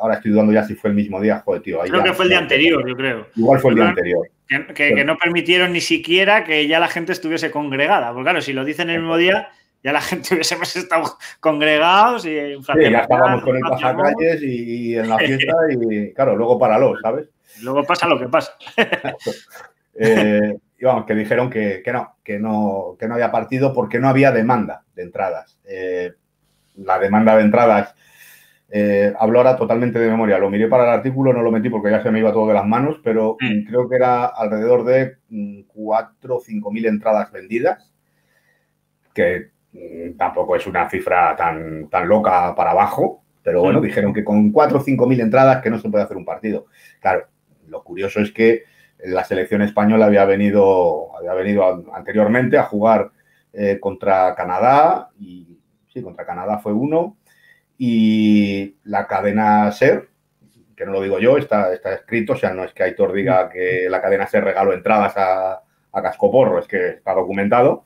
ahora estoy dudando ya si fue el mismo día, joder, tío. creo que fue el día anterior, yo creo. Igual fue el día anterior. Que, que, no permitieron ni siquiera que ya la gente estuviese congregada, porque claro, si lo dicen el mismo día ya la gente [LAUGHS] hubiésemos estado congregados y ya estábamos con el pasacalles y, en la fiesta y claro, luego páralo, ¿sabes? [LAUGHS] Luego pasa lo que pasa. Eh, y vamos, que dijeron que, no, que no, no había partido porque no había demanda de entradas. Eh, la demanda de entradas, eh, ahora totalmente de memoria, lo miré para el artículo, no lo metí porque ya se me iba todo de las manos, pero creo que era alrededor de 4 mm, o 5 mil entradas vendidas, que eh, tampoco es una cifra tan, tan loca para abajo, pero bueno, mm. dijeron que con 4 o 5 mil entradas que no se puede hacer un partido. Claro, lo curioso es que la selección española había venido, había venido anteriormente a jugar eh, contra Canadá, y sí, contra Canadá fue uno, y la cadena SER, que no lo digo yo, está, está escrito, o sea, no es que Aitor diga mm. que la cadena SER regaló entradas a, a Cascoporro, es que está documentado,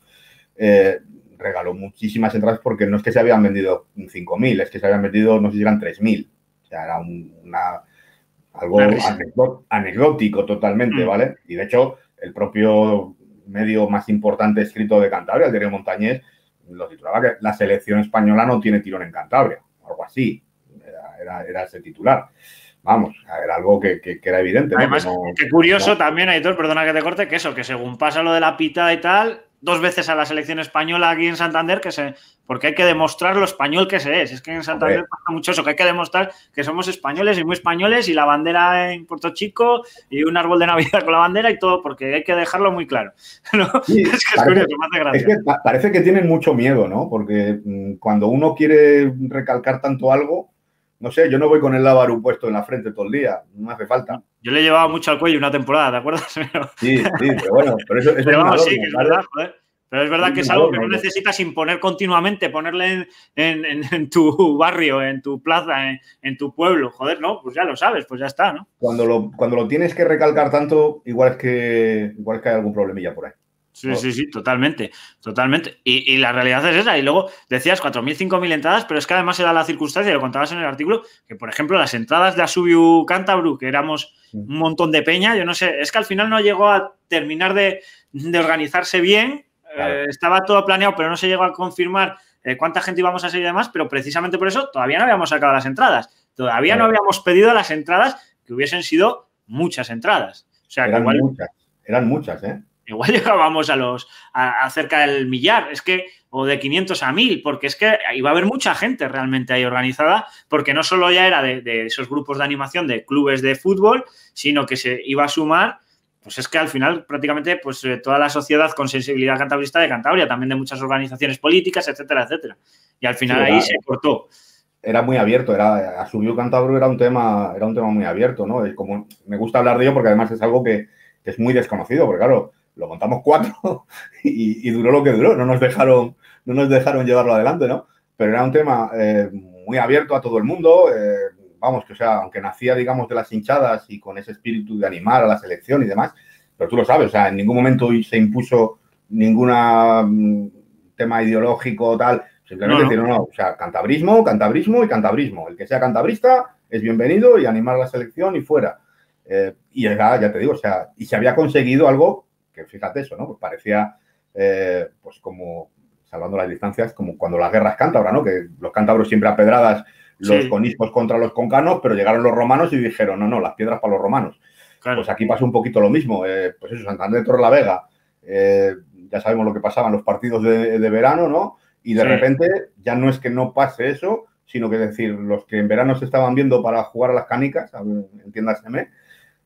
eh, regaló muchísimas entradas porque no es que se habían vendido 5.000, es que se habían vendido, no sé si eran 3.000. O sea, era un, una, algo anecdótico totalmente, mm. ¿vale? Y de hecho, el propio medio más importante escrito de Cantabria, el diario Montañés, lo titulaba que la selección española no tiene tirón en Cantabria, algo así. Era, ese titular. Vamos, era algo que, era evidente. qué curioso también, Aitor, perdona que te corte, que eso, que según pasa lo de la pita y tal, dos veces a la selección española aquí en Santander, que se, porque hay que demostrar lo español que se es. Es que en Santander pasa mucho eso, que hay que demostrar que somos españoles y muy españoles y la bandera en Puerto Chico y un árbol de Navidad con la bandera y todo, porque hay que dejarlo muy claro. [LAUGHS] es que parece, me hace gracia. que parece que tienen mucho miedo, ¿no? Porque mm, cuando uno quiere recalcar tanto algo, no sé, yo no voy con el lábaro puesto en la frente todo el día, no hace falta. Yo le llevaba mucho al cuello una temporada, ¿te acuerdas? [LAUGHS] Sí, sí, pero bueno, pero es verdad, joder. Pero es verdad que es algo que no necesitas imponer continuamente, ponerle [LAUGHS] en, tu barrio, en tu plaza, en, tu pueblo. Joder, no, pues ya lo sabes, pues ya está, ¿no? Cuando lo, cuando lo tienes que recalcar tanto, igual es que, igual es que hay algún problemilla por ahí. Sí, sí, sí, totalmente, totalmente. Y, la realidad es esa. Y luego decías 4.000, 5.000 entradas, pero es que además era la circunstancia, lo contabas en el artículo, que por ejemplo las entradas de Asubiu Cantabru, que éramos un montón de peña, yo no sé, es que al final no llegó a terminar de, organizarse bien, eh, estaba todo planeado, pero no se llegó a confirmar eh, cuánta gente íbamos a ser y pero precisamente por eso todavía no habíamos sacado las entradas, todavía no habíamos pedido las entradas que hubiesen sido muchas entradas. O sea, eran muchas, eran muchas, ¿eh? Igual [LAUGHS] llegábamos a los a, cerca del millar, es que o de 500 a 1000, porque es que iba a haber mucha gente realmente ahí organizada, porque no solo ya era de, esos grupos de animación de clubes de fútbol, sino que se iba a sumar pues es que al final prácticamente pues eh, toda la sociedad con sensibilidad cantabrista de Cantabria, también de muchas organizaciones políticas, etcétera, etcétera. Y al final ahí se cortó. Era muy abierto, era asumió Cantabria era un tema, era un tema muy abierto, ¿no? Como me gusta hablar de ello porque además es algo que es muy desconocido, porque claro, lo montamos cuatro [LAUGHS] y, duró lo que duró, no nos dejaron, no nos dejaron llevarlo adelante, ¿no? Pero era un tema eh, muy abierto a todo el mundo, eh, vamos, que o sea, aunque nacía, digamos, de las hinchadas y con ese espíritu de animar a la selección y demás, pero tú lo sabes, o sea, en ningún momento se impuso ningún mm, tema ideológico o tal, simplemente no, no. o sea, cantabrismo, cantabrismo y cantabrismo, el que sea cantabrista es bienvenido y animar a la selección y fuera. Eh, y ya te digo, o sea, y se había conseguido algo fíjate eso, ¿no? Pues parecía, eh, pues como, salvando las distancias, como cuando las guerras cántabras, ¿no? Que los cántabros siempre a pedradas, los conispos contra los concanos, pero llegaron los romanos y dijeron, no, no, las piedras para los romanos. Pues aquí pasa un poquito lo mismo. Eh, pues eso, Santander Torre la Vega, eh, ya sabemos lo que pasaban los partidos de, verano, ¿no? Y de repente ya no es que no pase eso, sino que decir, los que en verano se estaban viendo para jugar a las canicas, entiéndaseme,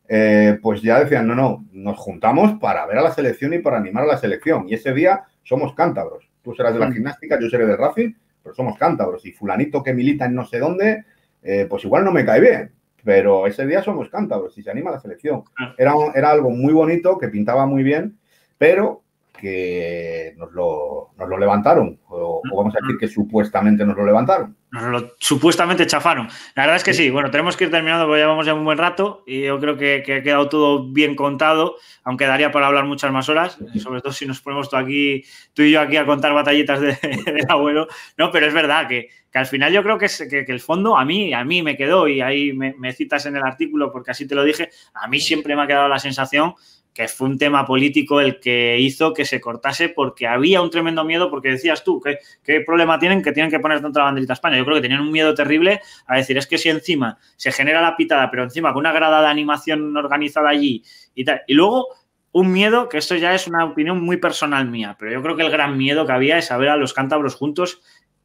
eh, pues ya decían, no, no, nos juntamos para ver a la selección y para animar a la selección. Y ese día somos cántabros. Tú serás de la mm. gimnástica, yo seré de Racing, pero somos cántabros. Y fulanito que milita en no sé dónde, eh, pues igual no me cae bien. Pero ese día somos cántabros y se anima la selección. Ah. Era, era algo muy bonito, que pintaba muy bien, pero que nos lo, levantaron. o vamos a decir mm. que supuestamente nos lo levantaron nos lo supuestamente chafaron. La verdad es que sí, bueno, tenemos que ir terminando porque llevamos vamos ya un buen rato y yo creo que, que ha quedado todo bien contado, aunque daría para hablar muchas más horas, eh, sobre todo si nos ponemos tú, aquí, tú y yo aquí a contar batallitas de, [LAUGHS] del abuelo, ¿no? Pero es verdad que, al final yo creo que, es, que, el fondo a mí, a mí me quedó y ahí me citas en el artículo porque así te lo dije, a mí siempre me ha quedado la sensación que fue un tema político el que hizo que se cortase porque había un tremendo miedo, porque decías tú, ¿qué, problema tienen que tienen que poner tanto la banderita a España? Yo creo que tenían un miedo terrible a decir, es que si encima se genera la pitada, pero encima con una de animación organizada allí y tal, y luego un miedo, que esto ya es una opinión muy personal mía, pero yo creo que el gran miedo que había es saber a los cántabros juntos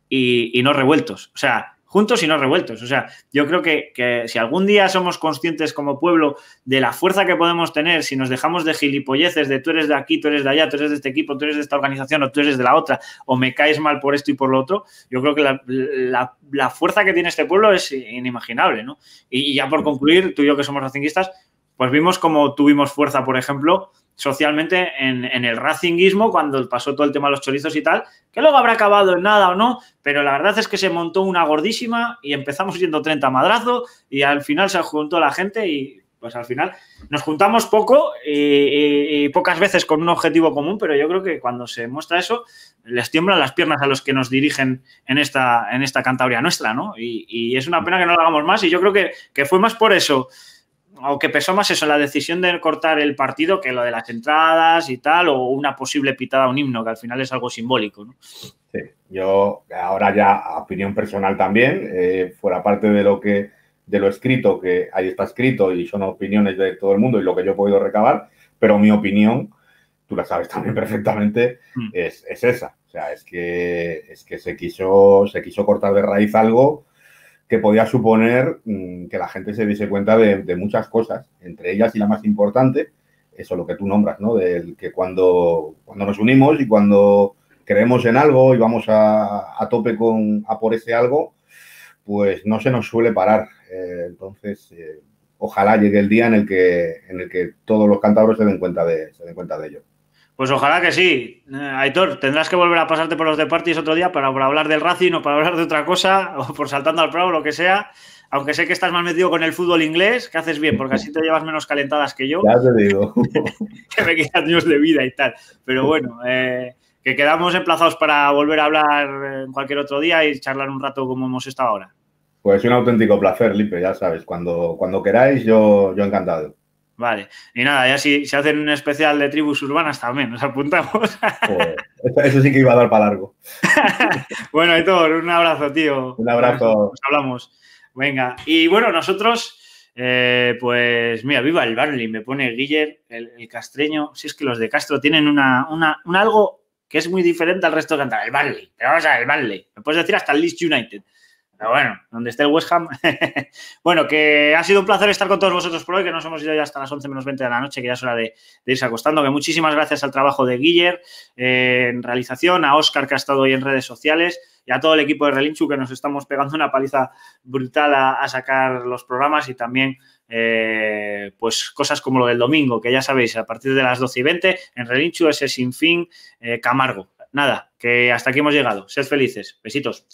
y, y no revueltos. O sea, juntos y no revueltos. O sea, yo creo que, si algún día somos conscientes como pueblo de la fuerza que podemos tener, si nos dejamos de gilipolleces, de tú eres de aquí, tú eres de allá, tú eres de este equipo, tú eres de esta organización o tú eres de la otra, o me caes mal por esto y por lo otro, yo creo que la, fuerza que tiene este pueblo es inimaginable, ¿no? Y, ya por concluir, tú y yo que somos racinguistas, pues vimos cómo tuvimos fuerza, por ejemplo, socialmente en, el racinguismo cuando pasó todo el tema de los chorizos y tal, que luego habrá acabado en nada o no, pero la verdad es que se montó una gordísima y empezamos yendo 30 madrazo y al final se juntó la gente y pues al final nos juntamos poco y, pocas veces con un objetivo común, pero yo creo que cuando se muestra eso, les tiemblan las piernas a los que nos dirigen en esta, en esta Cantabria nuestra, ¿no? Y, es una pena que no lo hagamos más y yo creo que, que fue más por eso aunque pesó más eso, la decisión de cortar el partido que lo de las entradas y tal, o una posible pitada a un himno, que al final es algo simbólico. Sí, yo ahora ya, opinión personal también, eh, fuera parte de lo que de lo escrito, que ahí está escrito y son opiniones de todo el mundo y lo que yo he podido recabar, pero mi opinión, tú la sabes también [LAUGHS] perfectamente, mm. es, esa. O sea, es que, es que se, quiso, se quiso cortar de raíz algo que podía suponer mm, que la gente se diese cuenta de, muchas cosas, entre ellas y la más importante, eso lo que tú nombras, ¿no? Del que cuando, cuando nos unimos y cuando creemos en algo y vamos a, a tope con a por ese algo, pues no se nos suele parar. Eh, entonces, eh, ojalá llegue el día en el que en el que todos los cantadores se den cuenta de, se den cuenta de ello. Pues ojalá que sí. Eh, Aitor, tendrás que volver a pasarte por los departis otro día para, hablar del Racing o para hablar de otra cosa, o por saltando al Prado lo que sea. Aunque sé que estás más metido con el fútbol inglés, que haces bien, porque así te llevas menos calentadas que yo. Ya te digo. [LAUGHS] que me quedan años de vida y tal. Pero bueno, eh, que quedamos emplazados para volver a hablar eh, en cualquier otro día y charlar un rato como hemos estado ahora. Pues un auténtico placer, Lipe, ya sabes. Cuando, cuando queráis, yo, yo encantado. Vale. Y nada, ya si, se hacen un especial de tribus urbanas también, nos apuntamos. eso, sí que iba a dar para largo. [LAUGHS] bueno, todo un abrazo, tío. Un abrazo. Nos hablamos. Venga. Y bueno, nosotros, eh, pues mira, viva el Barley, me pone Guiller, el, castreño. Si es que los de Castro tienen una, una, un algo que es muy diferente al resto de cantar. El Barley, pero vamos a ver, el Barley. Me puedes decir hasta el Leeds United. Pero bueno, donde esté el West Ham. [LAUGHS] bueno, que ha sido un placer estar con todos vosotros por hoy, que nos hemos ido ya hasta las 11 menos 20 de la noche, que ya es hora de, irse acostando. Que muchísimas gracias al trabajo de Guiller eh, en realización, a Oscar que ha estado hoy en redes sociales y a todo el equipo de Relinchu que nos estamos pegando una paliza brutal a, sacar los programas y también eh, pues cosas como lo del domingo, que ya sabéis, a partir de las 12 y 20 en Relinchu ese sinfín eh, Camargo. Nada, que hasta aquí hemos llegado. Sed felices. Besitos.